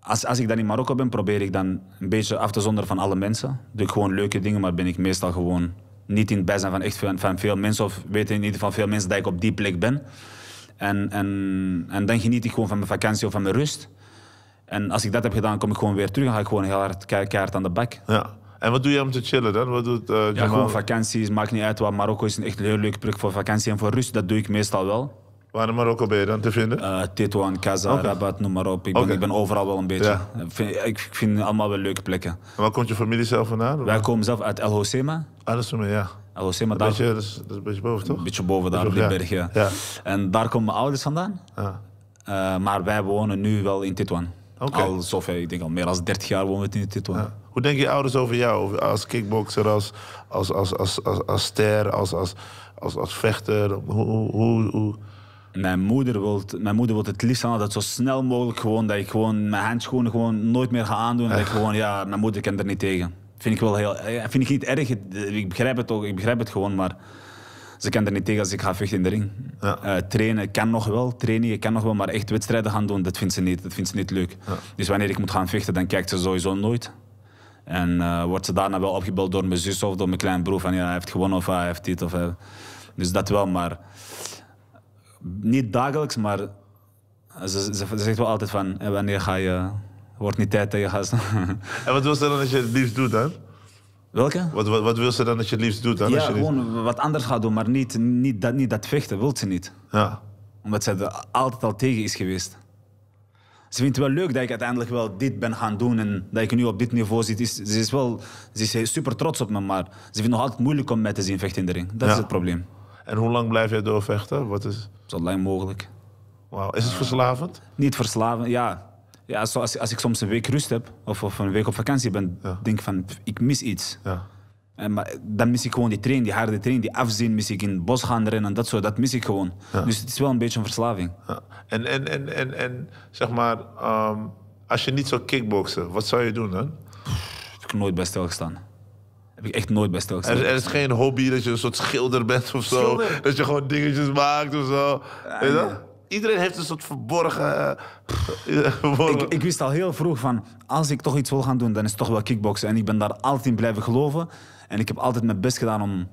Als, als ik dan in Marokko ben, probeer ik dan een beetje af te zonderen van alle mensen. Doe ik gewoon leuke dingen, maar ben ik meestal gewoon niet in het bijzijn van echt van, van veel mensen, of weten in ieder geval veel mensen dat ik op die plek ben. En, en, en dan geniet ik gewoon van mijn vakantie of van mijn rust. En als ik dat heb gedaan, kom ik gewoon weer terug en ga ik gewoon heel hard keihard aan de bak. Ja. En wat doe je om te chillen dan? Wat doet, uh, ja, gewoon vakanties, maakt niet uit wat. Marokko is een echt heel leuk plek voor vakantie en voor rust. Dat doe ik meestal wel de Marokko ben je dan te vinden? Uh, eh, Kaza, Rabat, noem maar op. Ik ben, overal wel een beetje. Ik, vind, ik vind allemaal wel leuke plekken. En waar komt je familie zelf vandaan? Wij komen zelf uit El Hosema. El ah, ja. El Hosema, daar... Beetje, dat, is, een beetje boven, toch? Een beetje boven daar, op die berg, ja. En daar komen mijn ouders vandaan. Ja. Ah. Eh, maar wij wonen nu wel in Titwan. Al zover, ik denk al meer dan 30 jaar wonen we in Titwan. Hoe denken je ouders over jou? Als kickboxer, als, als, als, als, als, als ster, als, als, als, als vechter? Hoe, hoe, hoe, mijn moeder wil mijn moeder wilt het liefst aan dat zo snel mogelijk gewoon, dat ik gewoon mijn handschoenen gewoon nooit meer ga aandoen. Echt? Dat ik gewoon, ja, mijn moeder kan er niet tegen. Vind ik wel heel, eh, vind ik niet erg. Eh, ik begrijp het ook, ik begrijp het gewoon, maar ze kan er niet tegen als ik ga vechten in de ring. Ja. Eh, trainen kan nog wel, trainingen kan nog wel, maar echt wedstrijden gaan doen, dat vindt ze niet, dat vindt ze niet leuk. Dus wanneer ik moet gaan vechten, dan kijkt ze sowieso nooit. En wordt ze daarna wel opgebeld door mijn zus of door mijn klein broer van ja, hij heeft gewonnen of hij heeft dit of hij... Dus dat wel, maar niet dagelijks, maar ze, ze, zegt wel altijd van, eh, wanneer ga je, wordt niet tijd dat je gaat. en wat wil ze dan dat je het liefst doet dan? Welke? Wat, wat, wat, wil ze dan dat je het liefst doet? Dan, ja, gewoon wat anders gaat doen, maar niet, niet, dat, niet dat vechten, wil ze niet. Ja. Omdat ze er altijd al tegen is geweest. Ze vindt het wel leuk dat ik uiteindelijk wel dit ben gaan doen en dat ik nu op dit niveau zit. Is, ze is wel ze is super trots op me, maar ze vindt het nog altijd moeilijk om mij te zien vechten in de ring. Dat is het probleem. En hoe lang blijf jij doorvechten? Wat is... Zo lang mogelijk. Is het verslavend? Niet verslavend, ja. ja zo als, ik soms een week rust heb of, of een week op vakantie ben, denk ik van ik mis iets. Ja. En, eh, maar dan mis ik gewoon die training, die harde training, die afzien mis ik in het bos gaan rennen, dat soort, dat mis ik gewoon. Dus het is wel een beetje een verslaving. En, en, en, en, en zeg maar, ehm, als je niet zou kickboksen, wat zou je doen dan? Pff, heb ik nooit bij stilgestaan. Heb ik echt nooit bij stilgestaan. Er, er, is geen hobby dat je een soort schilder bent of zo. Dat je gewoon dingetjes maakt of zo. Ah, Weet je Iedereen heeft een soort eh, verborgen. Ik, ik, wist al heel vroeg van. Als ik toch iets wil gaan doen, dan is het toch wel kickboksen. En ik ben daar altijd in blijven geloven. En ik heb altijd mijn best gedaan om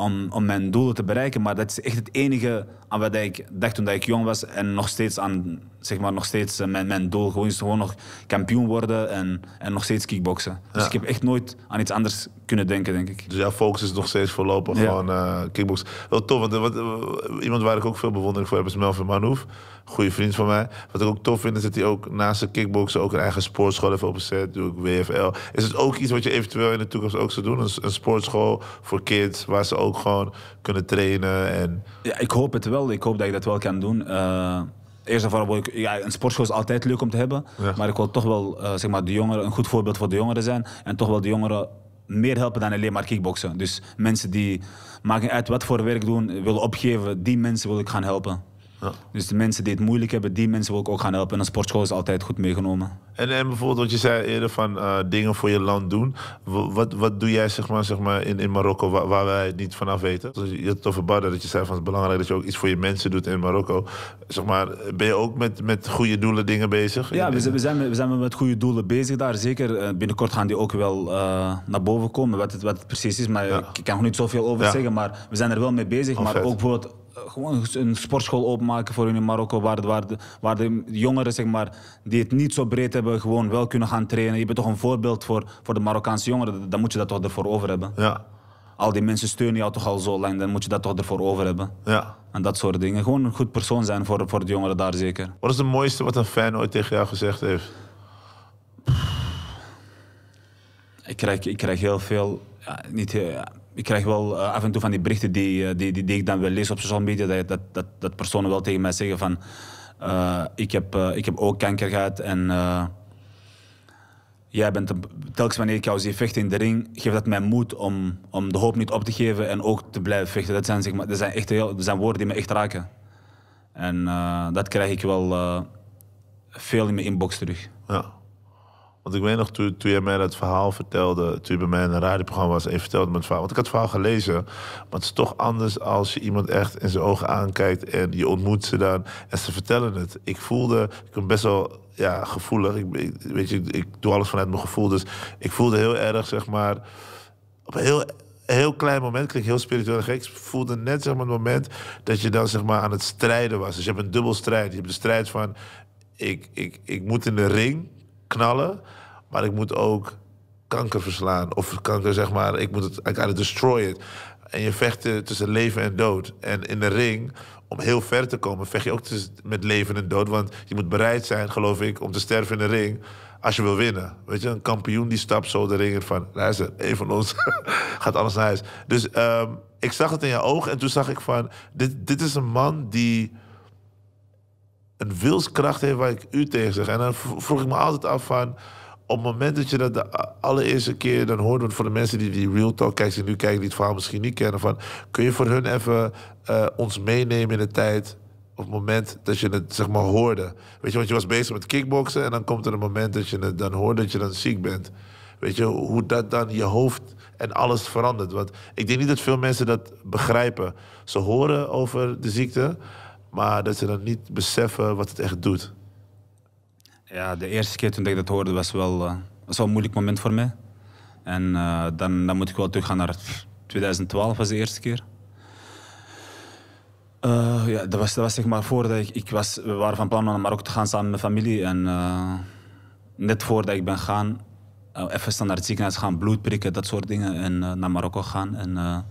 om, om mijn doelen te bereiken. Maar dat is echt het enige aan wat ik dacht toen ik jong was. En nog steeds aan, zeg maar, nog steeds eh, mijn, mijn doel gewoon is gewoon nog kampioen worden en, en nog steeds kickboksen. Dus ik heb echt nooit aan iets anders kunnen denken, denk ik. Dus jouw focus is nog steeds voorlopig ja. gewoon uh, kickboksen. Wel tof, want, eh, iemand waar ik ook veel bewondering voor heb is Melvin Manhoef goede vriend van mij. Wat ik ook tof vind, is dat hij ook naast de kickboksen ook een eigen sportschool heeft opgezet. Doe ik WFL. Is het ook iets wat je eventueel in de toekomst ook zou doen? Een, sportschool voor kids, waar ze ook gewoon kunnen trainen en... Ja, ik hoop het wel. Ik hoop dat ik dat wel kan doen. Eh, eerst en vooral, ja, een sportschool is altijd leuk om te hebben. Maar ik wil toch wel eh, zeg maar, de jongeren, een goed voorbeeld voor de jongeren zijn. En toch wel de jongeren meer helpen dan alleen maar kickboksen. Dus mensen die, maken uit wat voor werk doen, willen opgeven, die mensen wil ik gaan helpen. Ja. Dus de mensen die het moeilijk hebben, die mensen wil ik ook gaan helpen. En een sportschool is altijd goed meegenomen. En, en bijvoorbeeld wat je zei eerder van eh, dingen voor je land doen. Wat, wat doe jij zeg maar, zeg maar in, in Marokko waar, waar wij niet vanaf weten? Dus je had het over dat je zei van het is belangrijk dat je ook iets voor je mensen doet in Marokko. Zeg maar, ben je ook met, met goede doelen dingen bezig? Ja, we zijn, we, zijn, we met goede doelen bezig daar, zeker. Eh, binnenkort gaan die ook wel eh, naar boven komen, wat het, wat het precies is. Maar ik kan nog niet zoveel over zeggen, maar we zijn er wel mee bezig. maar ook bijvoorbeeld gewoon een sportschool openmaken voor hun in Marokko, waar, waar, de, waar de jongeren zeg maar, die het niet zo breed hebben, gewoon wel kunnen gaan trainen. Je bent toch een voorbeeld voor, voor de Marokkaanse jongeren, dan moet je dat toch ervoor over hebben. Ja. Al die mensen steunen jou toch al zo lang, dan moet je dat toch ervoor over hebben. Ja. En dat soort dingen. Gewoon een goed persoon zijn voor, voor de jongeren daar zeker. Wat is het mooiste wat een fan ooit tegen jou gezegd heeft? Ik krijg, ik krijg heel veel eh, ik krijg wel eh, af en toe van die berichten die, eh, die, die, die ik dan wel lees op social media, dat, dat, dat, dat personen wel tegen mij zeggen van ik, heb, ik heb ook kanker gehad en jij bent, telkens wanneer ik jou zie vechten in de ring, geeft dat mij moed om, om de hoop niet op te geven en ook te blijven vechten. Dat zijn, zeg maar, dat zijn, echt heel, dat zijn woorden die me echt raken. En dat krijg ik wel veel in mijn inbox terug. Ja. Want ik weet nog, toen, toen jij mij dat verhaal vertelde... toen je bij mij in een radioprogramma was en je vertelde me het verhaal... want ik had het verhaal gelezen, maar het is toch anders... als je iemand echt in zijn ogen aankijkt en je ontmoet ze dan... en ze vertellen het. Ik voelde, ik ben best wel ja, gevoelig. Ik, weet je, ik, doe alles vanuit mijn gevoel. Dus ik voelde heel erg, zeg maar... op een heel heel klein moment, ik heel spiritueel gek. Ik voelde net zeg maar, het moment dat je dan zeg maar, aan het strijden was. Dus je hebt een dubbel strijd. Je hebt de strijd van: ik, ik, ik moet in de ring knallen. Maar ik moet ook kanker verslaan. Of kanker, zeg maar, ik moet het, I gotta destroy it. En je vecht eh, tussen leven en dood. En in de ring, om heel ver te komen, vecht je ook tussen, met leven en dood. Want je moet bereid zijn, geloof ik, om te sterven in de ring. Als je wil winnen. Weet je, een kampioen die stapt zo de ring van... luister, één van ons gaat alles naar huis. Dus ehm, ik zag het in je ogen en toen zag ik van... dit, dit is een man die een wilskracht heeft waar ik u tegen zeg. En dan vroeg ik me altijd af van op het moment dat je dat de allereerste keer dan hoort, want voor de mensen die die Real Talk kijken, die nu kijken, die het verhaal misschien niet kennen, van, kun je voor hun even eh, ons meenemen in de tijd op het moment dat je het zeg maar hoorde. Weet je, want je was bezig met kickboksen en dan komt er een moment dat je het dan hoort dat je dan ziek bent. Weet je, hoe dat dan je hoofd en alles verandert. Want ik denk niet dat veel mensen dat begrijpen. Ze horen over de ziekte, maar dat ze dan niet beseffen wat het echt doet. Ja, de eerste keer toen ik dat hoorde was wel, eh, was wel een moeilijk moment voor mij. En eh, dan, dan moet ik wel gaan naar 2012 was de eerste keer. Eh, ja, dat was, dat was zeg maar voordat ik, ik was, we waren van plan om naar Marokko te gaan samen met mijn familie. En net voordat ik ben gaan, even staan naar het ziekenhuis gaan, bloed prikken, dat soort dingen. En naar Marokko gaan. En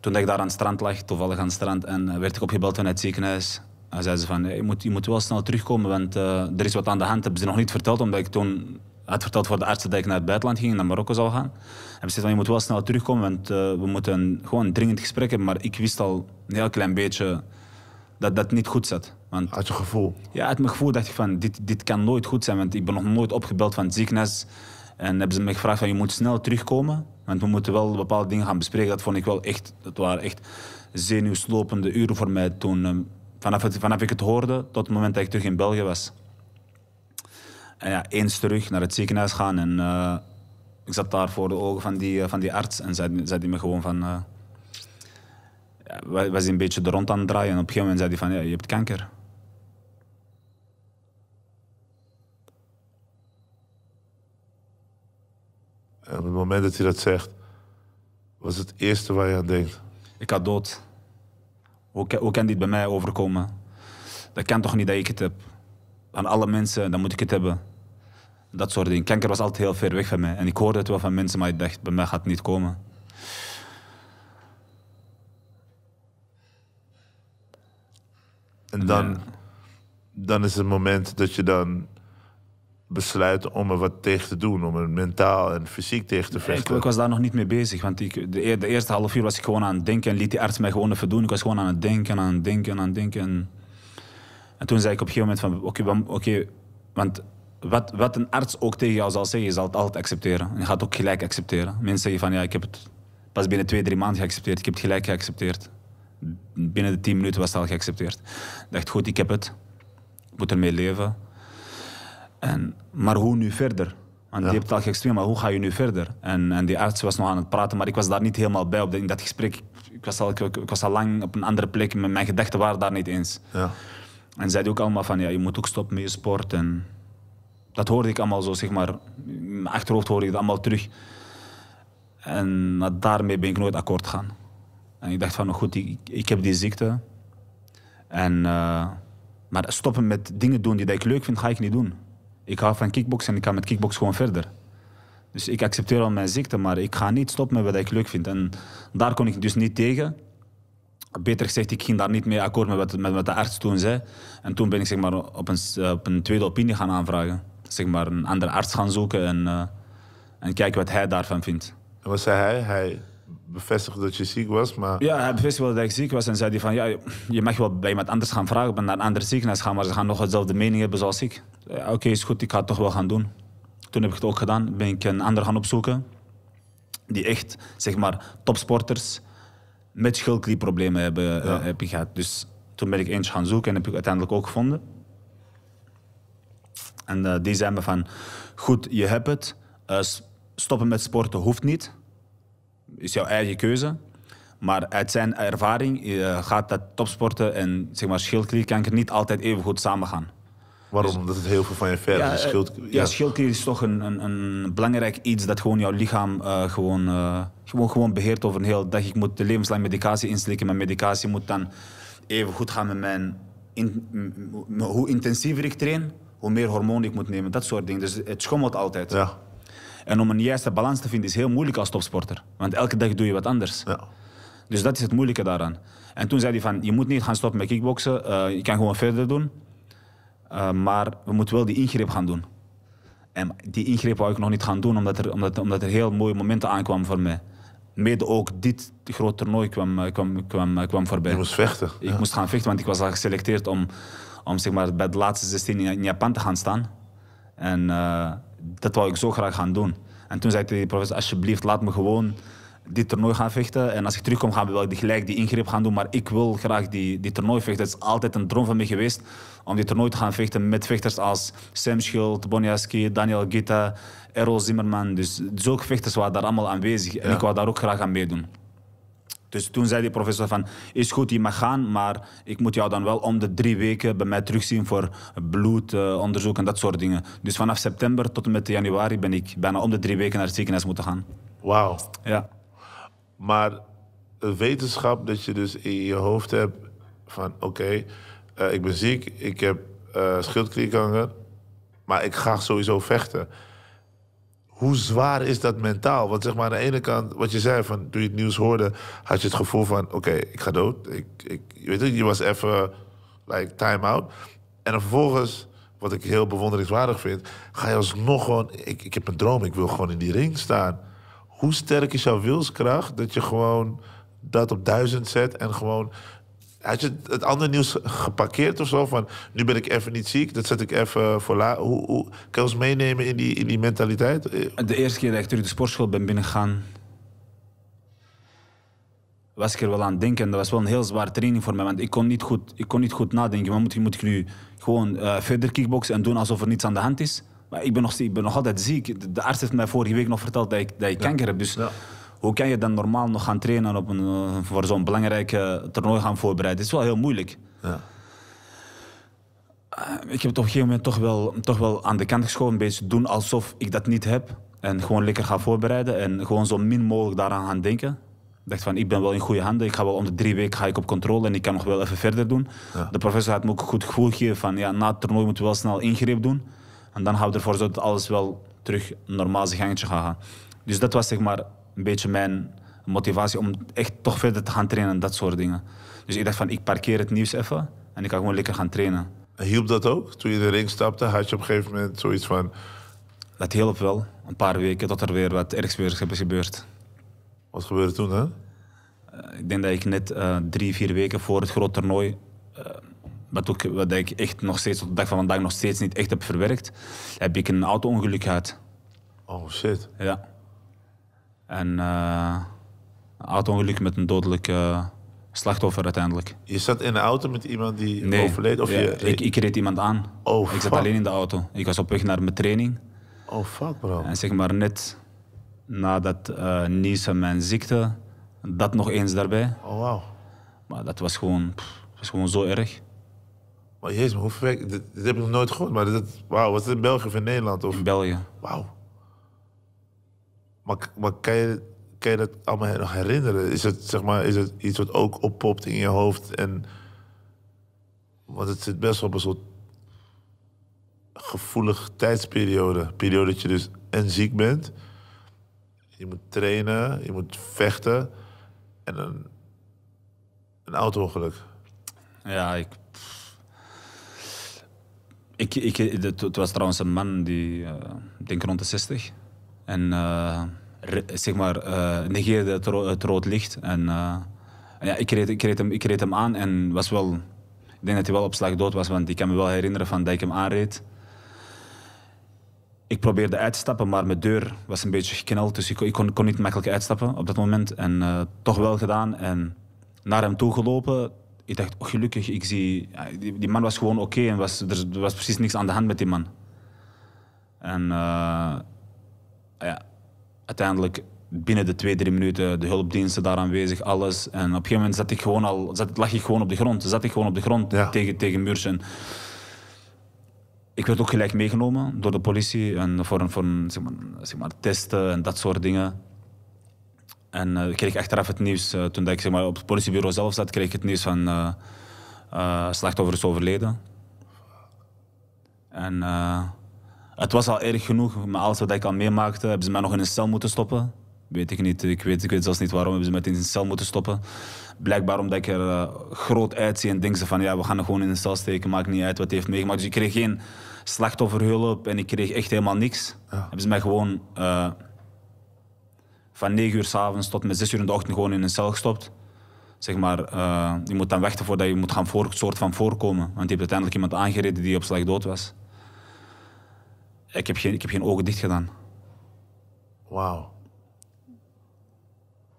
toen ik daar aan het strand lag, toevallig aan het strand, en werd ik opgebeld vanuit het ziekenhuis. Dan zei ze van, je moet, je moet wel snel terugkomen, want eh, er is wat aan de hand. Hebben ze nog niet verteld, omdat ik toen had verteld voor de artsen dat ik naar het buitenland ging naar Marokko zou gaan. Hebben ze van, je moet wel snel terugkomen, want eh, we moeten een, gewoon een dringend gesprek hebben. Maar ik wist al een heel klein beetje dat dat niet goed zat. Want, uit je gevoel? Ja, uit mijn gevoel dacht ik van, dit, dit kan nooit goed zijn, want ik ben nog nooit opgebeld van het En hebben ze me gevraagd van, je moet snel terugkomen, want we moeten wel bepaalde dingen gaan bespreken. Dat vond ik wel echt, dat waren echt zenuwslopende uren voor mij toen... Ehm, vanaf, vanaf ik het hoorde tot het moment dat ik terug in België was. En ja, eens terug naar het ziekenhuis gaan en eh, ik zat daar voor de ogen van die, eh, van die arts en zei, zei die me gewoon van... Uh, ja, was een beetje de rond aan het draaien en op een gegeven moment zei hij van, ja, je hebt kanker. En op het moment dat hij dat zegt, was het eerste waar je aan denkt? Ik had dood. Hoe, kan dit bij mij overkomen? Dat kan toch niet dat ik het heb? Aan alle mensen, dan moet ik het hebben. Dat soort dingen. Kanker was altijd heel ver weg van mij. En ik hoorde het wel van mensen, maar ik dacht, bij mij gaat het niet komen. En dan, dan is het moment dat je dan besluiten om er wat tegen te doen. Om er mentaal en fysiek tegen te vechten. Ik, was daar nog niet mee bezig. Want ik, de, eerste half uur was ik gewoon aan het denken. En liet die arts mij gewoon even doen. Ik was gewoon aan het denken, aan het denken, aan het denken. En toen zei ik op een gegeven moment van... Oké, want wat, wat een arts ook tegen jou zal zeggen... Je zal het altijd accepteren. En je gaat het ook gelijk accepteren. Mensen zeggen van... Ja, ik heb het pas binnen twee, drie maanden geaccepteerd. Ik heb het gelijk geaccepteerd. Binnen de tien minuten was het al geaccepteerd. Ik dacht, goed, ik heb het. Ik moet ermee leven en, maar hoe nu verder? Want die hebt al geëxtreem, maar hoe ga je nu verder? En, en die arts was nog aan het praten, maar ik was daar niet helemaal bij op in dat gesprek. Ik was, al, ik, was al lang op een andere plek, mijn, mijn gedachten waren daar niet eens. Ja. En zei ook allemaal van, ja, je moet ook stoppen met je sport. dat hoorde ik allemaal zo, zeg maar. In mijn achterhoofd hoorde ik dat allemaal terug. En daarmee ben ik nooit akkoord gegaan. En ik dacht van, nou goed, ik, ik heb die ziekte. En, eh, maar stoppen met dingen doen die ik leuk vind, ga ik niet doen. Ik hou van kickboxen en ik ga met kickboxen gewoon verder. Dus ik accepteer al mijn ziekte, maar ik ga niet stoppen met wat ik leuk vind. En daar kon ik dus niet tegen. Beter gezegd, ik ging daar niet mee akkoord met wat, met de arts toen zei. En toen ben ik zeg maar, op, een, eh, op een tweede opinie gaan aanvragen. Zeg maar, een andere arts gaan zoeken en, eh, en kijken wat hij daarvan vindt. En wat zei hij? Hij bevestigde dat je ziek was, maar... Ja, hij bevestigde dat ik ziek was en zei hij van... Ja, je mag wel bij iemand anders gaan vragen, ben naar een andere ziekenhuis gaan... maar ze gaan nog dezelfde mening hebben zoals ik. Eh, oké, is goed, ik ga het toch wel gaan doen. Toen heb ik het ook gedaan. Ben ik een ander gaan opzoeken. Die echt, zeg maar, topsporters met schildklierproblemen hebben, eh, heb gehad. Dus toen ben ik eentje gaan zoeken en heb ik uiteindelijk ook gevonden. En eh, die zei me van, goed, je hebt het. stoppen met sporten hoeft niet. Is jouw eigen keuze. Maar uit zijn ervaring gaat dat topsporten en zeg maar, schildklierkanker niet altijd even goed samengaan. Waarom? Dus, Omdat het heel veel van je verder ja, is. Eh, Schild, schildklier is toch een, een, een, belangrijk iets dat gewoon jouw lichaam eh, gewoon, eh, gewoon, gewoon beheert over een hele dag. Ik moet de levenslange medicatie inslikken. Mijn medicatie moet dan even goed gaan met mijn... In, hoe intensiever ik train, hoe meer hormonen ik moet nemen. Dat soort dingen. Dus het schommelt altijd. Ja. En om een juiste balans te vinden is heel moeilijk als topsporter. Want elke dag doe je wat anders. Ja. Dus dat is het moeilijke daaraan. En toen zei hij van, je moet niet gaan stoppen met kickboksen. je kan gewoon verder doen. Eh, maar we moeten wel die ingreep gaan doen. En die ingreep wou ik nog niet gaan doen, omdat er, omdat, omdat er heel mooie momenten aankwamen voor mij. Mede ook dit groot toernooi kwam, eh, kwam, kwam, eh, kwam voorbij. Je moest vechten. Ik moest gaan vechten, want ik was al geselecteerd om, om zeg maar, bij de laatste 16 in Japan te gaan staan. En dat wou ik zo graag gaan doen. En toen zei de professor, alsjeblieft, laat me gewoon dit toernooi gaan vechten. En als ik terugkom, gaan we wel gelijk die ingreep gaan doen. Maar ik wil graag die, die toernooi vechten. Het is altijd een droom van mij geweest om dit toernooi te gaan vechten met vechters als Sam Schild, Boniaski, Daniel Gita, Errol Zimmerman. Dus zulke vechters waren daar allemaal aanwezig. En ik wou daar ook graag aan meedoen. Dus toen zei die professor van, is goed, je mag gaan, maar ik moet jou dan wel om de drie weken bij mij terugzien voor bloedonderzoek eh, en dat soort dingen. Dus vanaf september tot en met januari ben ik bijna om de drie weken naar het ziekenhuis moeten gaan. Wauw. Ja. Maar een wetenschap dat je dus in je hoofd hebt van oké, eh, ik ben ziek, ik heb uh, schildklierkanker, maar ik ga sowieso vechten. Hoe zwaar is dat mentaal? Want zeg maar aan de ene kant, wat je zei van toen je het nieuws hoorde, had je het gevoel van oké, ik ga dood. Ik, ik, je, weet het, je was even like time out. En dan vervolgens, wat ik heel bewonderingswaardig vind, ga je alsnog gewoon, ik, ik heb een droom, ik wil gewoon in die ring staan hoe sterk is jouw wilskracht dat je gewoon dat op duizend zet en gewoon. Had je het andere nieuws geparkeerd of zo? Van nu ben ik even niet ziek, dat zet ik even voor la. Hoe, hoe kan je ons meenemen in die, in die mentaliteit? De eerste keer dat ik terug de sportschool ben binnengegaan, was ik er wel aan het denken. Dat was wel een heel zware training voor mij, want ik kon niet goed, ik kon niet goed nadenken. Maar moet, moet ik nu gewoon eh, verder kickboxen en doen alsof er niets aan de hand is? Maar ik ben nog, ik ben nog altijd ziek. De arts heeft mij vorige week nog verteld dat ik, dat ik kanker heb. Dus hoe kan je dan normaal nog gaan trainen op een, eh, voor zo'n belangrijk eh, toernooi gaan voorbereiden? Het is wel heel moeilijk. Ja. Eh, ik heb op een gegeven moment toch wel, toch wel aan de kant geschoven. Een beetje doen alsof ik dat niet heb. En gewoon lekker gaan voorbereiden. En gewoon zo min mogelijk daaraan gaan denken dacht van, ik ben wel in goede handen. Ik ga wel om de drie weken ga ik op controle en ik kan nog wel even verder doen. De professor had me ook een goed gevoel gegeven van, ja, na het toernooi moet je wel snel ingreep doen. En dan houden we ervoor zorgen dat alles wel terug normaal zijn gangetje gaat gaan. Dus dat was zeg maar een beetje mijn motivatie om echt toch verder te gaan trainen en dat soort dingen. Dus ik dacht van, ik parkeer het nieuws even en ik ga gewoon lekker gaan trainen. Hielp dat ook? Toen je de ring stapte, had je op een gegeven moment zoiets van... Dat hielp wel, een paar weken, tot er weer wat ergs weer gebeurd. Wat gebeurde toen, hè? Eh, ik denk dat ik net eh, drie, vier weken voor het groot toernooi... Eh, wat, ook, wat ik echt nog steeds tot de dag van vandaag nog steeds niet echt heb verwerkt, heb ik een auto-ongeluk gehad. Oh shit. Ja. En uh, auto-ongeluk met een dodelijk eh, slachtoffer uiteindelijk. Je zat in de auto met iemand die nee, overleed? Of je... ik, ik reed iemand aan. Oh, fuck. ik zat alleen in de auto. Ik was op weg naar mijn training. Oh fuck bro. En zeg maar net nadat uh, eh, nieuws van mijn ziekte, dat nog eens daarbij. Oh wow. Maar dat was gewoon, was gewoon zo erg. Maar jezus, maar hoe verwerkt... Dit, dit heb ik nog nooit gehoord. Maar dat, wauw, was het in België of in Nederland? Of... In België. Wauw. Maar, maar kan, je, kan je dat allemaal nog herinneren? Is het, zeg maar, is het iets wat ook oppopt in je hoofd? En, want het zit best wel op een soort gevoelige tijdsperiode. Periode dat je dus en ziek bent. Je moet trainen, je moet vechten. En een, een auto-ongeluk. Ja, ik ik, ik, het, was trouwens een man die, eh, ik denk rond de 60. En eh, zeg maar, eh, negeerde het, het, rood licht. En ja, ik reed, ik, reed hem, ik reed hem aan en was wel... Ik denk dat hij wel op slag dood was, want ik kan me wel herinneren van dat ik hem aanreed. Ik probeerde uit te stappen, maar mijn deur was een beetje gekneld. Dus ik, ik kon, kon, niet makkelijk uitstappen op dat moment. En toch wel gedaan. En naar hem toe gelopen, ik dacht, oh, gelukkig, ik zie... Die, man was gewoon oké en was, er was precies niks aan de hand met die man. En eh, ja, uiteindelijk binnen de twee, drie minuten de hulpdiensten daar aanwezig, alles. En op een gegeven moment zat ik gewoon al, zat, lag ik gewoon op de grond. Zat ik gewoon op de grond tegen, tegen ik werd ook gelijk meegenomen door de politie en voor, een, voor zeg maar, zeg maar, testen en dat soort dingen. En eh, ik kreeg achteraf het nieuws, eh, toen ik zeg maar, op het politiebureau zelf zat, kreeg ik het nieuws van uh, eh, slachtoffer is overleden. En het was al erg genoeg, maar alles wat ik al meemaakte, hebben ze mij nog in een cel moeten stoppen. Weet ik niet, ik weet, ik weet zelfs niet waarom hebben ze mij in een cel moeten stoppen. Blijkbaar omdat ik er groot uitzie en denk ze van ja, we gaan hem gewoon in een cel steken, maakt niet uit wat hij heeft meegemaakt. Dus ik kreeg geen slachtofferhulp en ik kreeg echt helemaal niks. Hebben ze mij gewoon van 9 uur s'avonds tot met 6 uur in de ochtend gewoon in een cel gestopt. Zeg maar, eh, je moet dan wachten voordat je moet gaan voor, soort van voorkomen. Want je hebt uiteindelijk iemand aangereden die op slag dood was. Ik heb geen, ik heb geen ogen dicht gedaan. Wauw.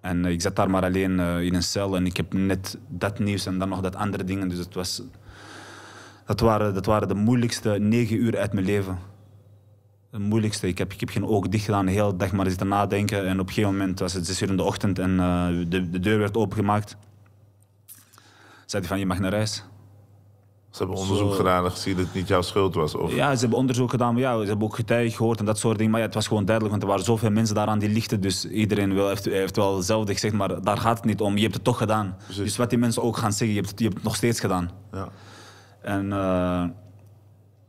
En eh, ik zat daar maar alleen eh, in een cel en ik heb net dat nieuws en dan nog dat andere dingen. Dus het was, dat, waren, dat waren de moeilijkste negen uur uit mijn leven het moeilijkste. Ik heb, ik heb geen oog dicht gedaan de hele dag, maar zitten nadenken. En op een gegeven moment was het 6 uur in de ochtend en eh, de, de, deur werd opengemaakt. Zei hij van, je mag naar huis. Ze hebben onderzoek gedaan en gezien dat het niet jouw schuld was? Of? Ja, ze hebben onderzoek gedaan. ja, ze hebben ook getuigen gehoord en dat soort dingen. Maar ja, het was gewoon duidelijk, want er waren zoveel mensen daar aan die lichten. Dus iedereen wil, heeft, heeft, wel hetzelfde gezegd, maar daar gaat het niet om. Je hebt het toch gedaan. Dus wat die mensen ook gaan zeggen, je hebt het, je hebt nog steeds gedaan. Ja. En... Eh,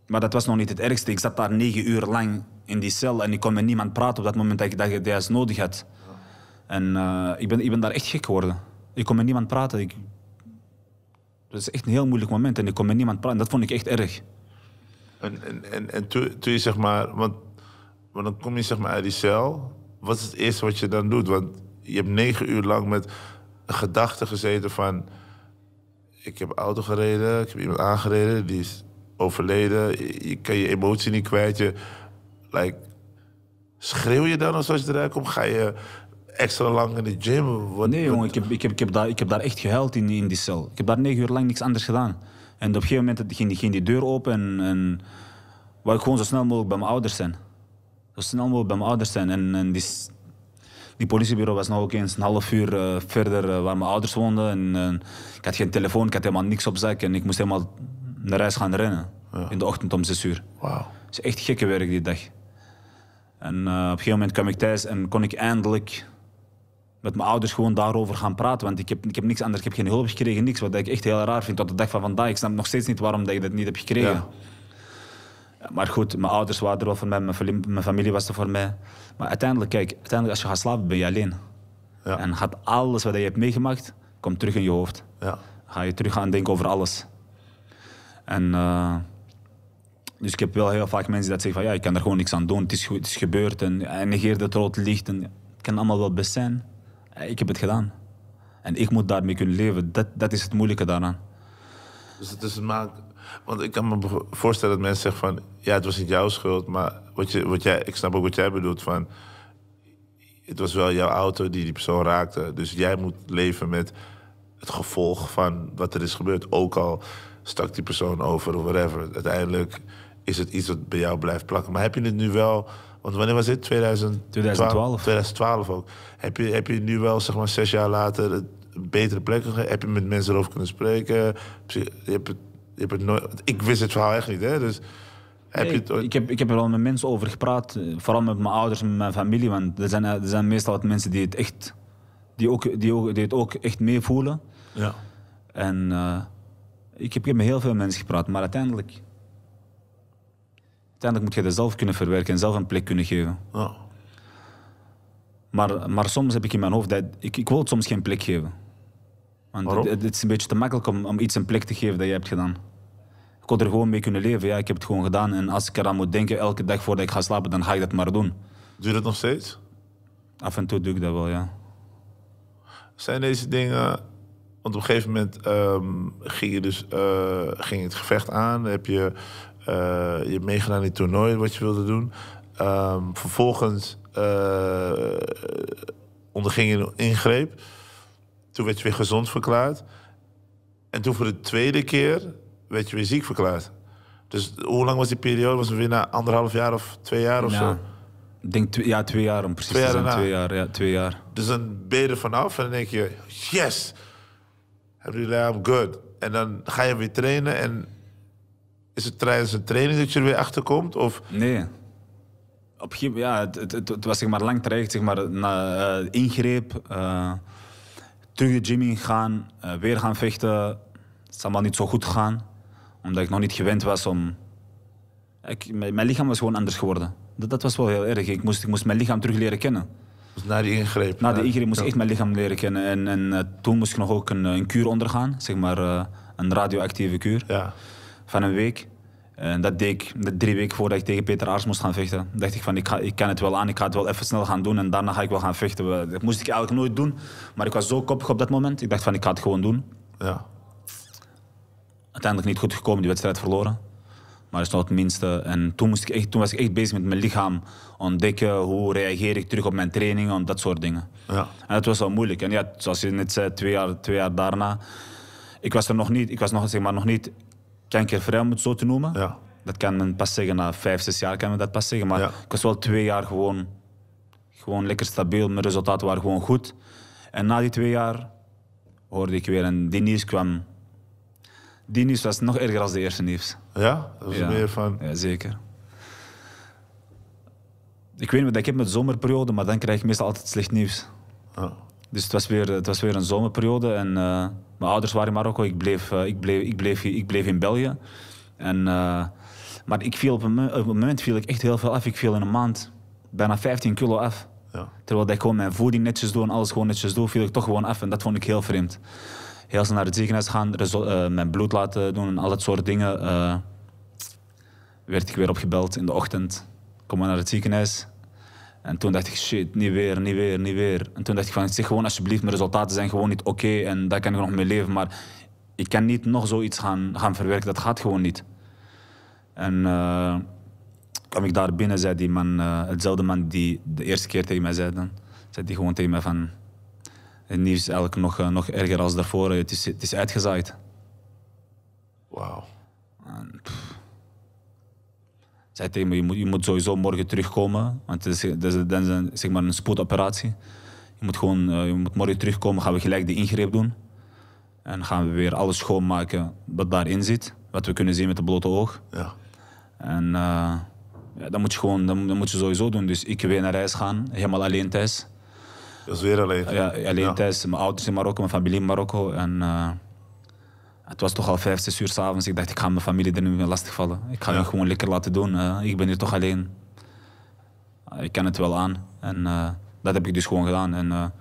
maar dat was nog niet het ergste. Ik zat daar negen uur lang in die cel en ik kon met niemand praten op dat moment dat ik dat juist nodig had. En eh, ik, ben, ik ben daar echt gek geworden. Ik kon met niemand praten. Dat is echt een heel moeilijk moment en ik kon met niemand praten. Dat vond ik echt erg. En, en, en, en toen, toen je zeg maar, want, want dan kom je zeg maar uit die cel. Wat is het eerste wat je dan doet? Want je hebt negen uur lang met gedachten gezeten van... Ik heb auto gereden, ik heb iemand aangereden, die is overleden. Je kan je emotie niet kwijt. like, schreeuw je dan als je eruit komt? Ga je extra lang in de gym? nee, jongen, ik heb, ik, heb, ik, heb daar, ik heb daar echt gehuild in, in die cel. Ik heb daar negen uur lang niks anders gedaan. En op een gegeven moment ging die, die deur open en, en ik gewoon zo snel mogelijk bij mijn ouders zijn. Zo snel mogelijk bij mijn ouders zijn. En, en die, die politiebureau was nog ook eens een half uur eh, verder eh, waar mijn ouders woonden. En, eh, ik had geen telefoon, ik had helemaal niks op zak. En ik moest helemaal naar huis gaan rennen. In de ochtend om zes uur. Wauw. Het is echt gekke werk die dag. En eh, op een gegeven moment kwam ik thuis en kon ik eindelijk met mijn ouders gewoon daarover gaan praten. Want ik heb, ik heb niks anders, ik heb geen hulp gekregen, niks. Wat ik echt heel raar vind tot de dag van vandaag. Ik snap nog steeds niet waarom dat ik dat niet heb gekregen. Ja. Maar goed, mijn ouders waren er wel voor mij, mijn familie was er voor mij. Maar uiteindelijk, kijk, uiteindelijk als je gaat slapen ben je alleen. Ja. En gaat alles wat je hebt meegemaakt, komt terug in je hoofd. Ja. Ga je terug gaan denken over alles. En, eh, dus ik heb wel heel vaak mensen dat zeggen van ja, ik kan er gewoon niks aan doen, het is, het is gebeurd en hij negeert het rood licht. En, het kan allemaal wel best zijn. Eh, ik heb het gedaan. En ik moet daarmee kunnen leven. Dat, dat is het moeilijke daaraan. Dus het is maar Want ik kan me voorstellen dat mensen zeggen van... ja, het was niet jouw schuld, maar wat je, wat jij, ik snap ook wat jij bedoelt van... het was wel jouw auto die die persoon raakte. Dus jij moet leven met het gevolg van wat er is gebeurd. Ook al stak die persoon over of whatever. Uiteindelijk is het iets wat bij jou blijft plakken. Maar heb je het nu wel... Want wanneer was dit? 2012? 2012. 2012 ook. Heb je, heb je nu wel, zeg maar, zes jaar later... een betere plek Heb je met mensen erover kunnen spreken? Je hebt het, je hebt het nooit... Ik wist het verhaal echt niet, hè? Dus... Heb je het ik, heb, ik heb er al met mensen over gepraat, eh, vooral met mijn ouders en mijn familie. Want er zijn, er zijn meestal mensen die het echt die ook, die ook, die het ook echt meevoelen. Ja. En eh, ik heb met heel veel mensen gepraat, maar uiteindelijk... Uiteindelijk moet je het zelf kunnen verwerken en zelf een plek kunnen geven. Maar, maar soms heb ik in mijn hoofd dat... Ik, ik wil het soms geen plek geven. Want Waarom? Het, is een beetje te makkelijk om, om iets een plek te geven dat je hebt gedaan. Ik wil er gewoon mee kunnen leven. Ja, ik heb het gewoon gedaan. En als ik eraan moet denken elke dag voordat ik ga slapen, dan ga ik dat maar doen. Doe je dat nog steeds? Af en toe doe ik dat wel, ja. Zijn deze dingen want op een gegeven moment ehm, ging, je dus, eh, ging het gevecht aan. Heb je, eh, je hebt meegedaan in het toernooi wat je wilde doen. Ehm, vervolgens eh, onderging je een ingreep. Toen werd je weer gezond verklaard. En toen voor de tweede keer werd je weer ziek verklaard. Dus hoe lang was die periode? Was het weer na anderhalf jaar of twee jaar of zo? Ik denk ja, twee jaar om precies twee jaar te zijn. Twee jaar, ja, twee jaar. Dus dan ben je er vanaf en dan denk je, yes! Alhamdulillah, I'm good. En dan ga je weer trainen en is het tijdens een training dat je er weer achter komt? Of? Nee. Op, ja, het, het, het, was zeg maar lang traject, zeg maar, na, eh, ingreep, eh, terug de gym gaan, uh, eh, weer gaan vechten. Het is niet zo goed gegaan, omdat ik nog niet gewend was om... Ik, mijn, mijn lichaam was gewoon anders geworden. Dat, dat was wel heel erg. Ik moest, ik moest mijn lichaam terug leren kennen. Dus na die ingreep? Na de eh, ingreep moest ik echt mijn lichaam leren kennen. En, en eh, toen moest ik nog ook een, een kuur ondergaan, zeg maar eh, een radioactieve kuur ja. van een week. En dat deed ik drie weken voordat ik tegen Peter Aars moest gaan vechten. dacht ik van, ik, ga, ik kan het wel aan, ik ga het wel even snel gaan doen en daarna ga ik wel gaan vechten. Dat moest ik eigenlijk nooit doen, maar ik was zo koppig op dat moment. Ik dacht van, ik ga het gewoon doen. Ja. Uiteindelijk niet goed gekomen, die wedstrijd verloren. Maar dat is nog het minste. En toen, moest ik echt, toen was ik echt bezig met mijn lichaam ontdekken. Hoe reageer ik terug op mijn trainingen, dat soort dingen. Ja. En dat was wel moeilijk. En ja, zoals je net zei, twee jaar, twee jaar daarna. Ik was er nog niet, ik was nog, zeg maar, nog niet kankervrij om het zo te noemen. Ja. Dat kan men pas zeggen, na vijf, zes jaar kan men dat pas zeggen. Maar ik was wel twee jaar gewoon, gewoon lekker stabiel. Mijn resultaten waren gewoon goed. En na die twee jaar hoorde ik weer en die nieuws kwam. Die nieuws was nog erger dan de eerste nieuws. Ja? Dat is ja. meer van... Ja, zeker. Ik weet niet, ik heb met zomerperiode, maar dan krijg ik meestal altijd slecht nieuws. Dus het was, weer, het was weer een zomerperiode en eh, mijn ouders waren in Marokko. Ik bleef, eh, ik bleef, ik bleef, ik bleef in België. En, eh, maar ik viel op, een, moment viel ik echt heel veel af. Ik viel in een maand bijna 15 kilo af. Ja. Terwijl ik gewoon mijn voeding netjes doe en alles gewoon netjes doe, viel ik toch gewoon af. En dat vond ik heel vreemd. Als ze naar het ziekenhuis gaan, eh, mijn bloed laten doen en al dat soort dingen. Eh, werd ik weer opgebeld in de ochtend. Kom maar naar het ziekenhuis. En toen dacht ik, shit, niet weer, niet weer, niet weer. En toen dacht ik van, zeg gewoon alsjeblieft, mijn resultaten zijn gewoon niet oké en daar kan ik nog mee leven. Maar ik kan niet nog zoiets gaan, gaan verwerken, dat gaat gewoon niet. En eh, kwam ik daar binnen, zei die man, hetzelfde man die de eerste keer tegen mij zei dan, zei die gewoon tegen mij van, het nieuws is eigenlijk nog, eh, nog erger als daarvoor. Het is, het is uitgezaaid. Wauw. Zij tegen me, je moet, sowieso morgen terugkomen, want het is, is, dan een, zeg maar een spoedoperatie. Je moet gewoon, eh, je moet morgen terugkomen, gaan we gelijk de ingreep doen. En gaan we weer alles schoonmaken wat daarin zit, wat we kunnen zien met het blote oog. Ja. En uh, ja, dat moet je gewoon, dat, moet je sowieso doen. Dus ik weer naar reis gaan, helemaal alleen thuis. Dat is weer alleen. Ja, alleen ja. thuis. Mijn ouders in Marokko, mijn familie in Marokko. En eh, het was toch al vijf, zes uur s'avonds. Ik dacht, ik ga mijn familie er niet mee lastigvallen. Ik ga het gewoon lekker laten doen. Eh. ik ben hier toch alleen. ik ken het wel aan. En eh, dat heb ik dus gewoon gedaan. En,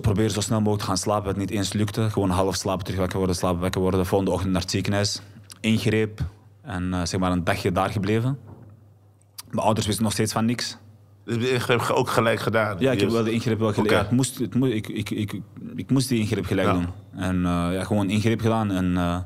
probeer zo snel mogelijk te gaan slapen. Het niet eens lukte. Gewoon half slapen, terug worden, slapen, wakker worden. Volgende ochtend naar het ziekenhuis. Ingreep. En zeg maar een dagje daar gebleven. Mijn ouders wisten nog steeds van niks. Dus ik heb ook gelijk gedaan. Ja, ik heb wel de ingreep wel gelijk. Ja, moest, het ik, ik, ik, ik moest die ingreep gelijk doen. En uh, ja, gewoon ingreep gedaan. En eh,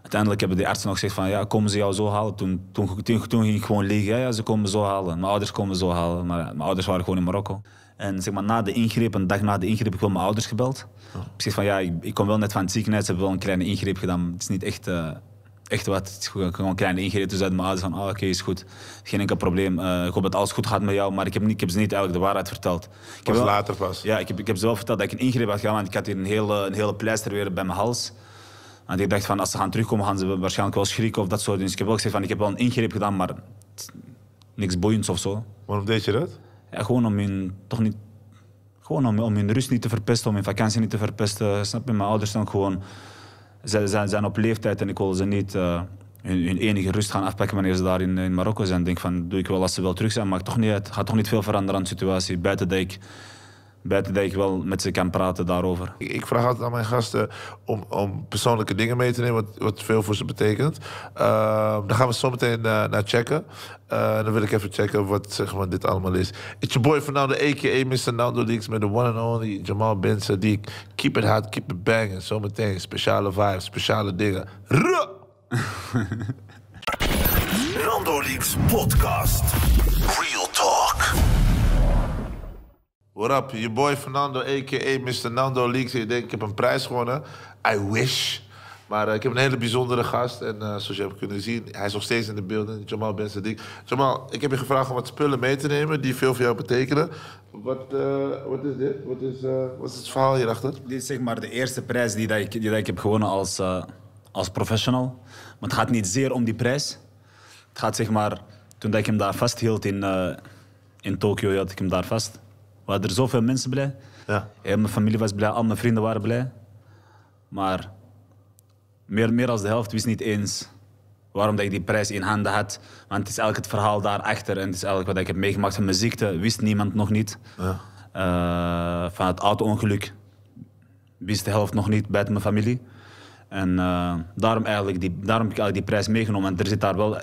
uiteindelijk hebben de artsen nog gezegd van ja, komen ze jou zo halen. Toen, toen, toen, ging ik gewoon liggen. Ja, ze komen zo halen. Mijn ouders komen zo halen. Maar mijn ouders waren gewoon in Marokko. En zeg maar, na de ingreep, een dag na de ingreep, heb ik wel mijn ouders gebeld. Oh. Ik zeg van ja, ik, ik, kom wel net van het ziekenhuis, hebben wel een kleine ingreep gedaan. Het is niet echt eh, echt wat. gewoon, kleine ingreep. uit mijn ouders van, ah, oké, is goed. Geen enkel probleem. Eh, ik hoop dat alles goed gaat met jou. Maar ik heb, ik heb ze niet eigenlijk de waarheid verteld. Ik heb later pas? Ja, ik heb, ik heb ze wel verteld dat ik een ingreep had gedaan. Want ik had hier een hele, eh, een hele pleister weer bij mijn hals. Want ik dacht van, als ze gaan terugkomen, gaan ze waarschijnlijk wel schrikken of dat soort dingen. Dus ik heb wel gezegd van, ik heb wel een ingreep gedaan, maar niks boeiends of zo. Waarom deed je dat? Ja, gewoon om hun, toch niet, gewoon om, om hun rust niet te verpesten, om hun vakantie niet te verpesten. Snap je? Mijn ouders dan gewoon ze zijn, op leeftijd en ik wil ze niet eh, hun, enige rust gaan afpakken wanneer ze daar in, Marokko zijn. Denk van, doe ik wel als ze wel terug zijn, maar toch niet, het gaat toch niet veel veranderen aan de situatie. Buiten dat ik buiten dat ik wel met ze kan praten daarover. Ik vraag altijd aan mijn gasten om, om persoonlijke dingen mee te nemen, wat, wat veel voor ze betekent. Uh, ehm, daar gaan we zo meteen eh, naar checken. Eh, dan wil ik even checken wat zeg maar, dit allemaal is. It's your boy Fernando, a.k.a. Mr. Nando Leaks... met de one and only Jamal Ben die Keep it hot, keep it banging. Zometeen speciale vibes, speciale dingen. Ruh! Nando Leaks podcast. What up? Je boy Fernando, a.k.a. Mr. Nando Leaks. Je denkt, ik heb een prijs gewonnen. I wish. Maar eh, ik heb een hele bijzondere gast. En eh, zoals je hebt kunnen zien, hij is nog steeds in de beelden. Jamal Ben Jamal, ik heb je gevraagd om wat spullen mee te nemen die veel voor jou betekenen. Wat, eh, is dit? Wat is, wat is het verhaal hierachter? Dit is zeg maar de eerste prijs die, dat ik, die ik heb gewonnen als, als professional. Maar het gaat niet zeer om die prijs. Het gaat zeg maar, toen ik hem daar vasthield in, in Tokio, had ik hem daar vast waren er zoveel mensen blij. Ja. En mijn familie was blij, al mijn vrienden waren blij. Maar meer, meer dan de helft wist niet eens waarom dat ik die prijs in handen had. Want het is eigenlijk het verhaal daarachter. En het is eigenlijk wat ik heb meegemaakt van mijn ziekte, wist niemand nog niet. Ja. Eh, van het auto-ongeluk wist de helft nog niet buiten mijn familie. En eh, daarom, eigenlijk die, daarom heb ik eigenlijk die prijs meegenomen. En er zit daar wel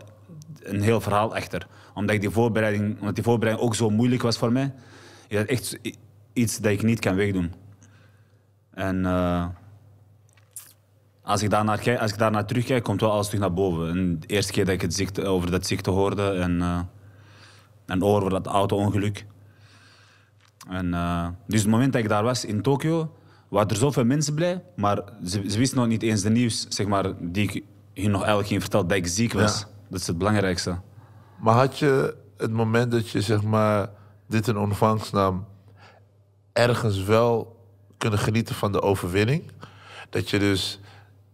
een heel verhaal achter. Omdat, ik die, voorbereiding, omdat die voorbereiding ook zo moeilijk was voor mij, ja, echt iets dat ik niet kan wegdoen. En eh, als, ik daarnaar, als ik daarnaar terugkijk, komt wel alles terug naar boven. En de eerste keer dat ik het ziekte, over dat ziekte hoorde en, uh, en over dat auto-ongeluk. En, eh, dus het moment dat ik daar was in Tokio, waren er zoveel mensen blij, maar ze, wisten nog niet eens de nieuws zeg maar, die ik hun nog eigenlijk keer vertelde dat ik ziek was. Dat is het belangrijkste. Maar had je het moment dat je zeg maar dit in ontvangstnaam ergens wel kunnen genieten van de overwinning. Dat je dus,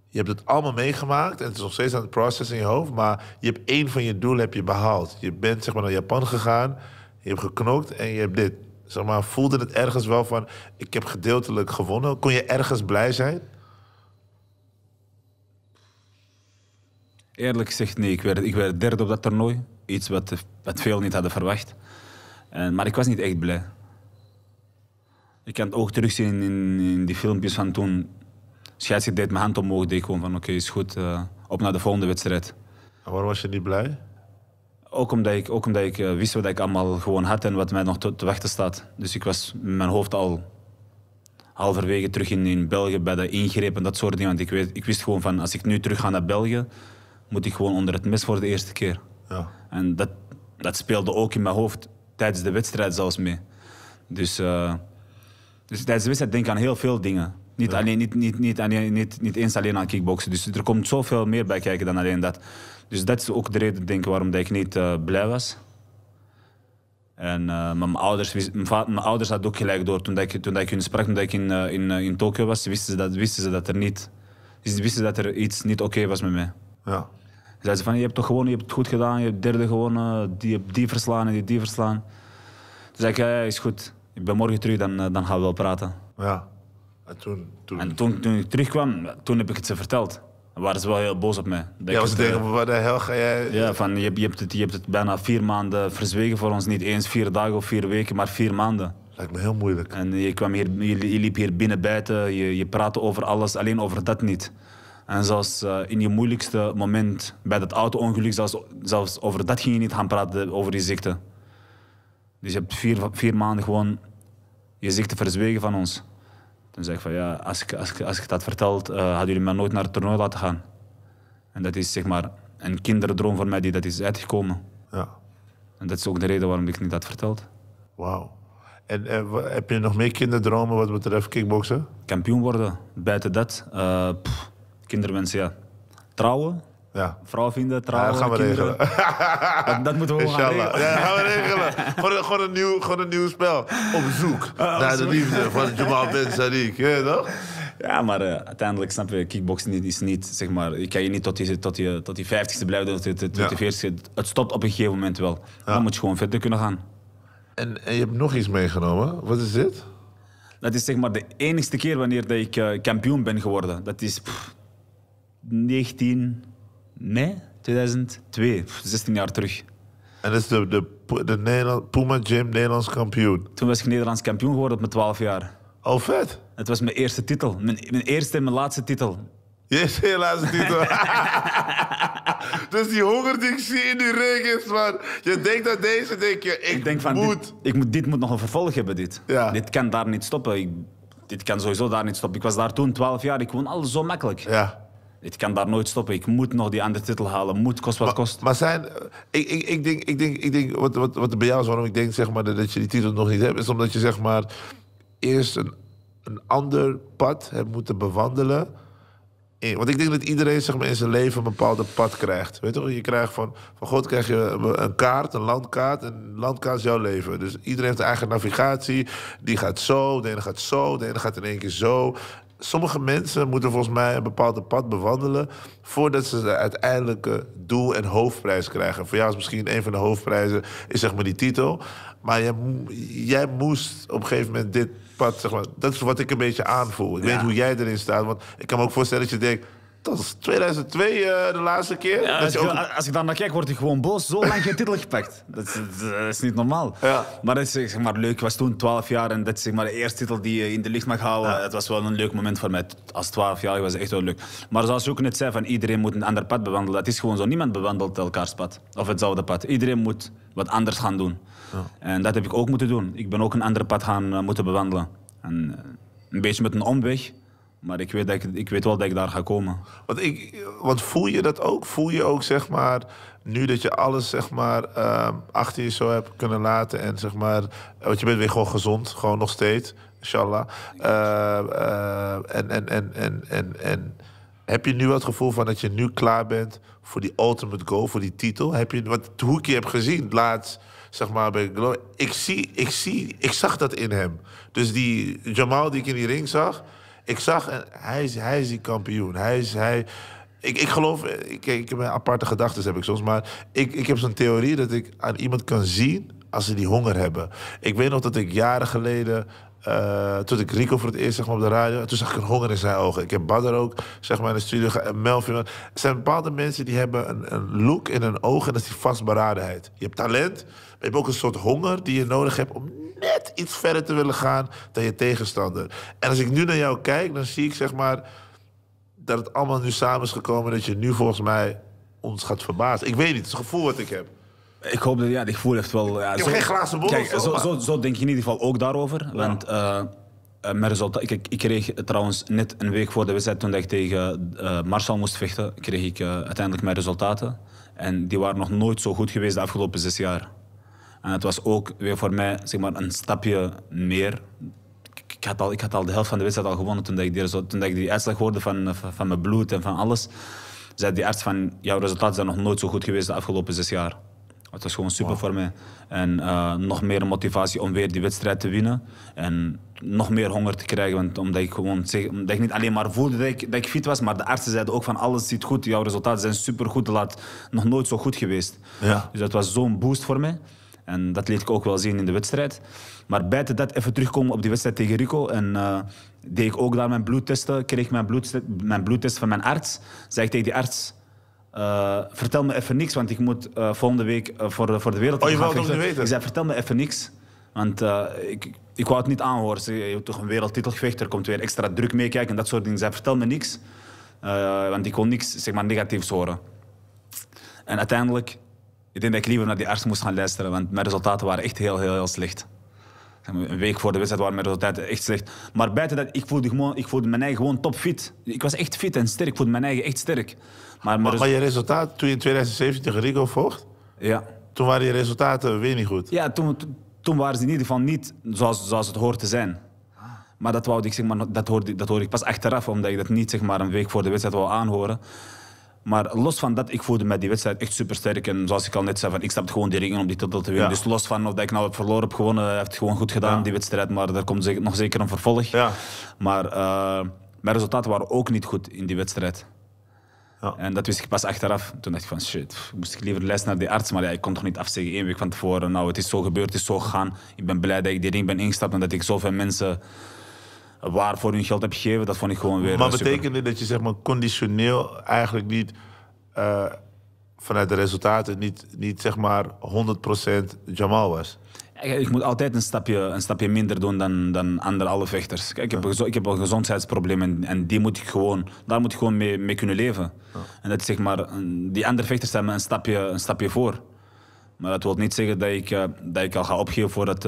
je hebt het allemaal meegemaakt en het is nog steeds aan het proces in je hoofd, maar je hebt één van je doelen heb je behaald. Je bent zeg maar naar Japan gegaan, je hebt geknokt en je hebt dit. Zeg maar, voelde het ergens wel van, ik heb gedeeltelijk gewonnen. Kon je ergens blij zijn? Eerlijk gezegd, nee. Ik werd, ik werd derde op dat toernooi. Iets wat, wat veel niet hadden verwacht. En, eh, maar ik was niet echt blij. Ik kan het ook terugzien in, in die filmpjes van toen. Scheidsrechter deed mijn hand omhoog, deed gewoon van oké, is goed, eh, op naar de volgende wedstrijd. En waarom was je niet blij? Ook omdat ik, ook omdat ik eh, wist wat ik allemaal gewoon had en wat mij nog te, wachten staat. Dus ik was in mijn hoofd al halverwege terug in, in België bij de ingrepen en dat soort dingen. Want ik, weet, ik wist gewoon van, als ik nu terug ga naar België, moet ik gewoon onder het mes voor de eerste keer. Ja. En dat, dat speelde ook in mijn hoofd tijdens de wedstrijd zelfs mee. Dus, uh, dus tijdens de wedstrijd denk ik aan heel veel dingen. Niet, alleen, niet, niet, niet, niet, niet eens alleen aan kickboksen. Dus er komt zoveel meer bij kijken dan alleen dat. Dus dat is ook de reden denk ik, waarom dat ik niet eh, blij was. En eh, mijn, ouders, mijn, mijn ouders hadden ook gelijk door. Toen, ik, toen dat ik hun sprak, toen ik in, in, in Tokio was, wisten ze, dat, wisten ze dat er niet... Wisten dat er iets niet oké was met mij. Ja. Zeiden ze van, je hebt toch gewoon je hebt het goed gedaan, je hebt derde gewonnen, die hebt die verslaan en die die verslaan. Toen zei ik, ja, is goed. Ik ben morgen terug, dan, eh, dan gaan we wel praten. Ja. En toen, toen... En toen, ik terugkwam, toen heb ik het ze verteld. Dan waren ze wel heel boos op mij. Dat ja, ze tegen waar de hel ga jij... Ja, van, je, hebt, je, hebt het, je hebt het bijna vier maanden verzwegen voor ons. Niet eens vier dagen of vier weken, maar vier maanden. Lijkt me heel moeilijk. En je, kwam hier, je liep hier binnen buiten, je, je praatte over alles, alleen over dat niet. En zelfs eh, in je moeilijkste moment, bij dat auto-ongeluk, zelfs, over dat ging je niet gaan praten, over die ziekte. Dus je hebt vier, maanden gewoon je ziekte verzwegen van ons. Toen zeg ik van ja, als ik, als ik, dat verteld, uh, hadden jullie mij nooit naar het toernooi laten gaan. En dat is zeg maar een kinderdroom voor mij die dat is uitgekomen. Ja. En dat is ook de reden waarom ik niet dat verteld. Wauw. En, eh, heb je nog meer kinderdromen wat betreft kickboksen? Kampioen worden. Buiten dat kinderwensen, ja. Trouwen. Ja. Vrouw vinden, trouwen, ja, gaan we kinderen. regelen. Dat, moeten we gewoon gaan regelen. Ja, gaan we regelen. gewoon, een nieuw, gewoon een nieuw spel. Op zoek naar de liefde van Jamal Ben Sadiq. Ja, toch? Ja, maar eh, uiteindelijk snap je, kickboksen is niet, zeg maar, je kan je niet tot die, tot die, tot die 50 blijven, tot de tot 40 Het stopt op een gegeven moment wel. Dan moet je gewoon verder kunnen gaan. En, je hebt nog iets meegenomen. Wat is dit? Dat is zeg maar de enigste keer wanneer dat ik eh, kampioen ben geworden. Dat is, 19 mei 2002, 16 jaar terug. En dat is de, de, de Nederland, Puma Gym Nederlands kampioen? Toen was ik Nederlands kampioen geworden op mijn 12 jaar. Oh, vet. Het was mijn eerste titel. Mijn, mijn eerste en mijn laatste titel. Je is laatste titel. dus die honger die ik zie in die regels, man. Je denkt dat deze, denk je, ik, ik denk van, moet... Dit, ik moet... Dit moet nog een vervolg hebben, dit. Ja. Dit kan daar niet stoppen. dit kan sowieso daar niet stoppen. Ik was daar toen 12 jaar, ik woon alles zo makkelijk. Ja ik kan daar nooit stoppen. Ik moet nog die andere titel halen. Moet, kost wat maar, kost. Maar zijn... Ik, ik, ik, denk, ik denk, ik denk wat, wat, wat bij jou is waarom ik denk zeg maar, dat je die titel nog niet hebt... is omdat je zeg maar, eerst een, een ander pad hebt moeten bewandelen... Eh, want ik denk dat iedereen zeg maar, in zijn leven een bepaalde pad krijgt. Weet je, toch? je krijgt van, van God krijg je een kaart, een landkaart. En landkaart is jouw leven. Dus iedereen heeft eigen navigatie. Die gaat zo, de ene gaat zo, de ene gaat in één keer zo sommige mensen moeten volgens mij een bepaald pad bewandelen voordat ze de uiteindelijke doel en hoofdprijs krijgen. Voor jou is misschien een van de hoofdprijzen is zeg maar die titel, maar jij, moest op een gegeven moment dit pad zeg maar. Dat is wat ik een beetje aanvoel. Ik weet hoe jij erin staat, want ik kan me ook voorstellen dat je denkt dat is 2002 eh, de laatste keer. als, je, als, ik dan naar kijk, word ik gewoon boos. Zo lang geen titel gepakt. Dat is, dat is niet normaal. Maar dat is eh, zeg maar, leuk. Ik was toen 12 jaar en dat is zeg maar, de eerste titel die je eh, in de licht mag houden. Het was wel een leuk moment voor mij. Als 12 jaar was echt wel leuk. Maar zoals je ook net zei, van iedereen moet een ander pad bewandelen. Dat is gewoon zo. Niemand bewandelt elkaars pad. Of hetzelfde pad. Iedereen moet wat anders gaan doen. En dat heb ik ook moeten doen. Ik ben ook een ander pad gaan moeten bewandelen. En, een beetje met een omweg. Maar ik weet, dat ik, ik weet wel dat ik daar ga komen. Want, ik, want voel je dat ook? Voel je ook, zeg maar, nu dat je alles, zeg maar, ehm, achter je zo hebt kunnen laten en zeg maar, want je bent weer gewoon gezond, gewoon nog steeds, inshallah. Ehm, ehm, en, en, en, en, en, en heb je nu het gevoel van dat je nu klaar bent voor die ultimate goal, voor die titel? Heb je, wat hoe ik je heb gezien laatst, zeg maar, ik zie, ik zie, ik zag dat in hem. Dus die Jamal die ik in die ring zag ik zag, eh, hij is, hij is die kampioen. Hij is, hij, ik, ik geloof, eh, ik, ik heb aparte gedachten heb ik soms, maar ik, ik heb zo'n theorie dat ik aan iemand kan zien als ze die honger hebben. Ik weet nog dat ik jaren geleden eh, toen ik Rico voor het eerst zeg op de radio, toen zag ik een honger in zijn ogen. Ik heb Badder ook zeg maar, in de studio, Melvin. Er zijn bepaalde mensen die hebben een, een look in hun ogen en dat is die vastberadenheid. Je hebt talent, maar je hebt ook een soort honger die je nodig hebt om net iets verder te willen gaan dan je tegenstander. En als ik nu naar jou kijk, dan zie ik zeg maar dat het allemaal nu samen is gekomen. Dat je nu volgens mij ons gaat verbazen. Ik weet niet, het is gevoel wat ik heb. Ik hoop dat, ja, dit gevoel heeft wel... Ja, ik heb geen glazen bol zo, zo, zo, denk je in ieder geval ook daarover. Want eh, eh, mijn resultaat... Ik, ik, kreeg trouwens net een week voor de wedstrijd, toen ik tegen uh, moest vechten, kreeg ik uiteindelijk mijn resultaten. En die waren nog nooit zo goed geweest de afgelopen zes jaar. En het was ook weer voor mij zeg maar, een stapje meer. Ik had, al, ik had al de helft van de wedstrijd al gewonnen toen, ik, die, toen ik die uitslag hoorde van, van mijn bloed en van alles. Zei die arts van, jouw resultaten zijn nog nooit zo goed geweest de afgelopen zes jaar. Het was gewoon super voor mij. En eh, nog meer motivatie om weer die wedstrijd te winnen. En nog meer honger te krijgen. Want omdat ik gewoon zeg, omdat ik niet alleen maar voelde dat ik, dat ik fit was, maar de artsen zeiden ook van alles ziet goed. Jouw resultaten zijn super goed. Laat nog nooit zo goed geweest. Ja. Dus dat was zo'n boost voor mij. En dat liet ik ook wel zien in de wedstrijd. Maar buiten dat even terugkomen op die wedstrijd tegen Rico. En eh, deed ik ook daar mijn bloedtesten. Kreeg mijn, bloed, mijn bloedtest van mijn arts. Zei ik tegen die arts. Eh, vertel me even niks, want ik moet eh, volgende week voor, voor de wereld. Oh, je wou het weten? Ik zei: Vertel me even niks. Want ik, ik wou het niet aanhoren. je hebt toch een wereldtitelgevecht, er komt weer extra druk meekijken en dat soort dingen. Zeg: vertel me niks, want ik kon niks zeg maar, negatiefs horen. En uiteindelijk ik denk dat ik liever naar die arts moest gaan luisteren, want mijn resultaten waren echt heel, heel, heel slecht. Een week voor de wedstrijd waren mijn resultaten echt slecht. Maar buiten dat, ik voelde, gewoon, ik voelde mijn eigen gewoon topfit. Ik was echt fit en sterk. Ik voelde mijn eigen echt sterk. Maar, maar, maar je resultaat, toen je in 2017 Rico vocht... Ja. Toen waren je resultaten weer niet goed? Ja, toen, toen waren ze in ieder geval niet zoals, zoals het hoort te zijn. Maar dat, wou ik, zeg maar, dat, hoorde, dat hoorde ik pas achteraf, omdat ik dat niet zeg maar, een week voor de wedstrijd wou aanhoren. Maar los van dat, ik voelde met die wedstrijd echt supersterk. En zoals ik al net zei, van, ik stap gewoon die ringen om die titel te winnen. Dus los van of dat ik nou heb verloren heb gewonnen, heeft het gewoon goed gedaan, die wedstrijd. Maar daar komt nog zeker een vervolg. Ja. Maar eh, mijn resultaten waren ook niet goed in die wedstrijd. En dat wist ik pas achteraf. Toen dacht ik van shit, moest ik liever les naar die arts. Maar ja, ik kon toch niet afzeggen één week van tevoren. Nou, het is zo gebeurd, het is zo gegaan. Ik ben blij dat ik die ring ben ingestapt en dat ik zoveel mensen waarvoor hun geld hebt gegeven, dat vond ik gewoon weer. Maar eh, betekent dat je zeg maar conditioneel eigenlijk niet eh, vanuit de resultaten niet, niet zeg maar 100% Jamal was? Ik moet altijd een stapje, een stapje minder doen dan, dan andere vechters. Kijk, ik, heb ik heb een gezondheidsprobleem en, en, die moet ik gewoon, daar moet ik gewoon mee, mee kunnen leven. En dat is zeg maar, die andere vechters zijn me een stapje, een stapje voor. Maar dat wil niet zeggen dat ik, eh, dat ik al ga opgeven voor dat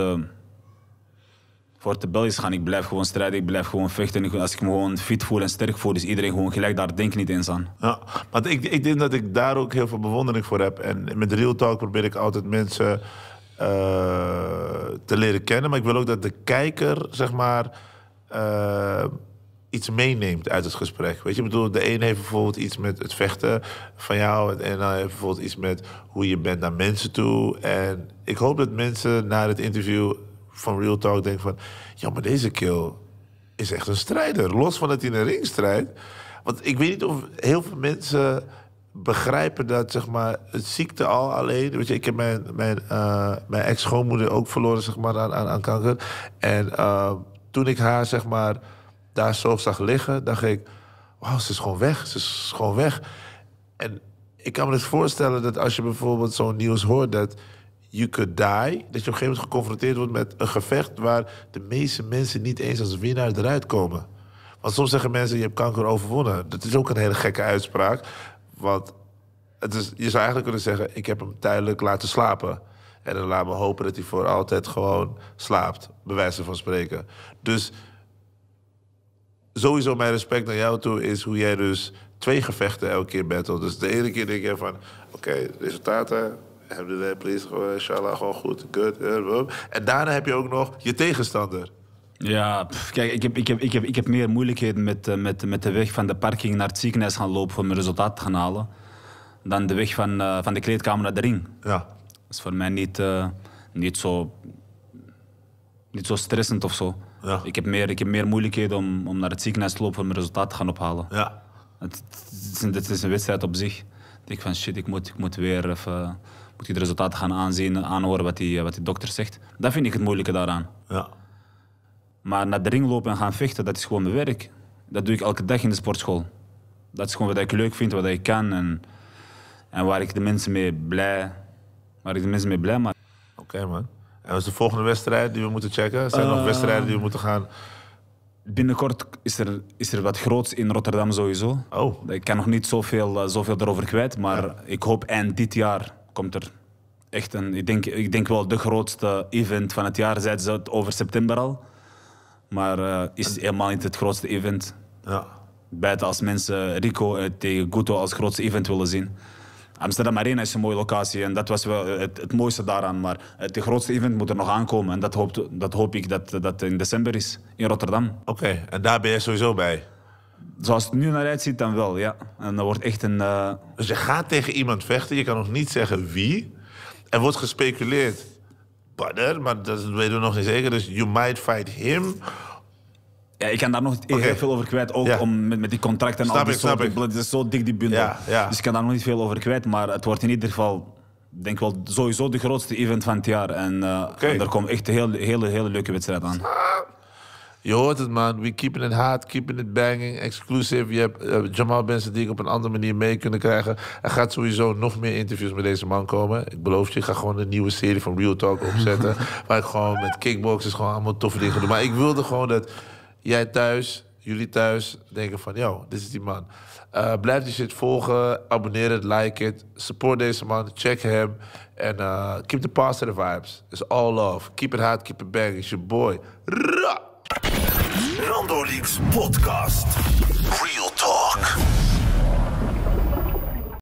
voor de Belgisch gaan. Ik blijf gewoon strijden, ik blijf gewoon vechten. Ik, als ik me gewoon fit voel en sterk voel, is iedereen gewoon gelijk. Daar denk ik niet eens aan. Ja, maar ik, ik denk dat ik daar ook heel veel bewondering voor heb. En met Real Talk probeer ik altijd mensen eh, te leren kennen. Maar ik wil ook dat de kijker, zeg maar... Eh, iets meeneemt uit het gesprek. Weet je, ik bedoel, de een heeft bijvoorbeeld iets met het vechten van jou, en dan heeft bijvoorbeeld iets met hoe je bent naar mensen toe. En ik hoop dat mensen na het interview van Real Talk denk van... Ja, maar deze kill is echt een strijder. Los van dat hij in een ring strijdt. Want ik weet niet of heel veel mensen begrijpen dat zeg maar, het ziekte al alleen. Weet je, ik heb mijn, mijn, eh, mijn ex-schoonmoeder ook verloren zeg maar, aan, aan, aan kanker. En eh, toen ik haar zeg maar, daar zo zag liggen, dacht ik: Wauw, ze is gewoon weg. Ze is gewoon weg. En ik kan me dus voorstellen dat als je bijvoorbeeld zo'n nieuws hoort dat You Could Die. Dat je op een gegeven moment geconfronteerd wordt met een gevecht waar de meeste mensen niet eens als winnaar eruit komen. Want soms zeggen mensen: je hebt kanker overwonnen. Dat is ook een hele gekke uitspraak. Want het is, je zou eigenlijk kunnen zeggen: ik heb hem tijdelijk laten slapen. En dan laten we hopen dat hij voor altijd gewoon slaapt, bij wijze van spreken. Dus sowieso mijn respect naar jou toe is hoe jij dus twee gevechten elke keer battelt. Dus de ene keer denk je van, oké, resultaten, de please, inshallah, gewoon goed, eh, En daarna heb je ook nog je tegenstander. Ja, kijk, ik heb, ik, heb, ik, heb, ik heb meer moeilijkheden met, eh, met, met de weg van de parking naar het ziekenhuis gaan lopen om mijn resultaat te gaan halen. Dan de weg van, eh, van de kleedkamer naar de ring. Ja. Dat is voor mij niet, niet, zo, niet zo stressend of zo. Ja. Ik, heb meer, ik heb meer moeilijkheden om, om naar het ziekenhuis te lopen om mijn resultaat te gaan ophalen. Ja. Het, het is een wedstrijd op zich ik van shit, ik moet, ik moet weer even, moet ik de resultaten gaan aanzien, aanhoren wat die, wat die dokter zegt. Dat vind ik het moeilijke daaraan. Ja. Maar naar de ring lopen en gaan vechten, dat is gewoon mijn werk. Dat doe ik elke dag in de sportschool. Dat is gewoon wat ik leuk vind, wat ik kan en, en waar ik de mensen mee blij, waar ik de mensen mee blij maak. Oké man. En wat is de volgende wedstrijd die we moeten checken? Zijn er nog ehm. wedstrijden die we moeten gaan Binnenkort is er, is er wat groots in Rotterdam sowieso. Oh. Ik kan nog niet zoveel, eh, zoveel erover kwijt, maar ik hoop eind dit jaar komt er echt een... Ik denk, ik denk wel de grootste event van het jaar, zeiden ze het over september al. Maar uh, is helemaal niet het grootste event. Ja. Buiten als mensen Rico eh, tegen Guto als grootste event willen zien. Amsterdam Arena is een mooie locatie en dat was wel het, mooiste daaraan. Maar het grootste event moet er nog aankomen en dat, hoop, dat hoop ik dat dat in december is in Rotterdam. Oké, en daar ben je sowieso bij? Zoals het nu naar uitziet, dan wel, ja. En dat wordt echt een... Eh, dus je gaat tegen iemand vechten, je kan nog niet zeggen wie. Er wordt gespeculeerd. Padder, maar dat weten we nog niet zeker. Dus you might fight him ja, ik kan daar nog heel veel over kwijt, ook om, met, met, die contracten en snap al die soorten. Het is zo dik, die bundel. dus ik kan daar nog niet veel over kwijt, maar het wordt in ieder geval, denk wel, sowieso de grootste event van het jaar. En, uh, eh, er komt echt een heel, hele, hele leuke wedstrijd aan. Je hoort het, man. We keeping it hard, keeping it banging, exclusive. Je hebt eh, Jamal Benson die ik op een andere manier mee kunnen krijgen. Er gaat sowieso nog meer interviews met deze man komen. Ik beloof je, ik ga gewoon een nieuwe serie van Real Talk opzetten. waar ik gewoon met kickboxers gewoon allemaal toffe dingen doe. Maar ik wilde gewoon dat jij thuis, jullie thuis denken van, yo, dit is die man. Eh, blijf die shit volgen, abonneer het, like het, support deze man, check hem. En eh, keep the positive vibes. It's all love. Keep it hot, keep it bang. It's your boy. Rando Podcast. Real Talk.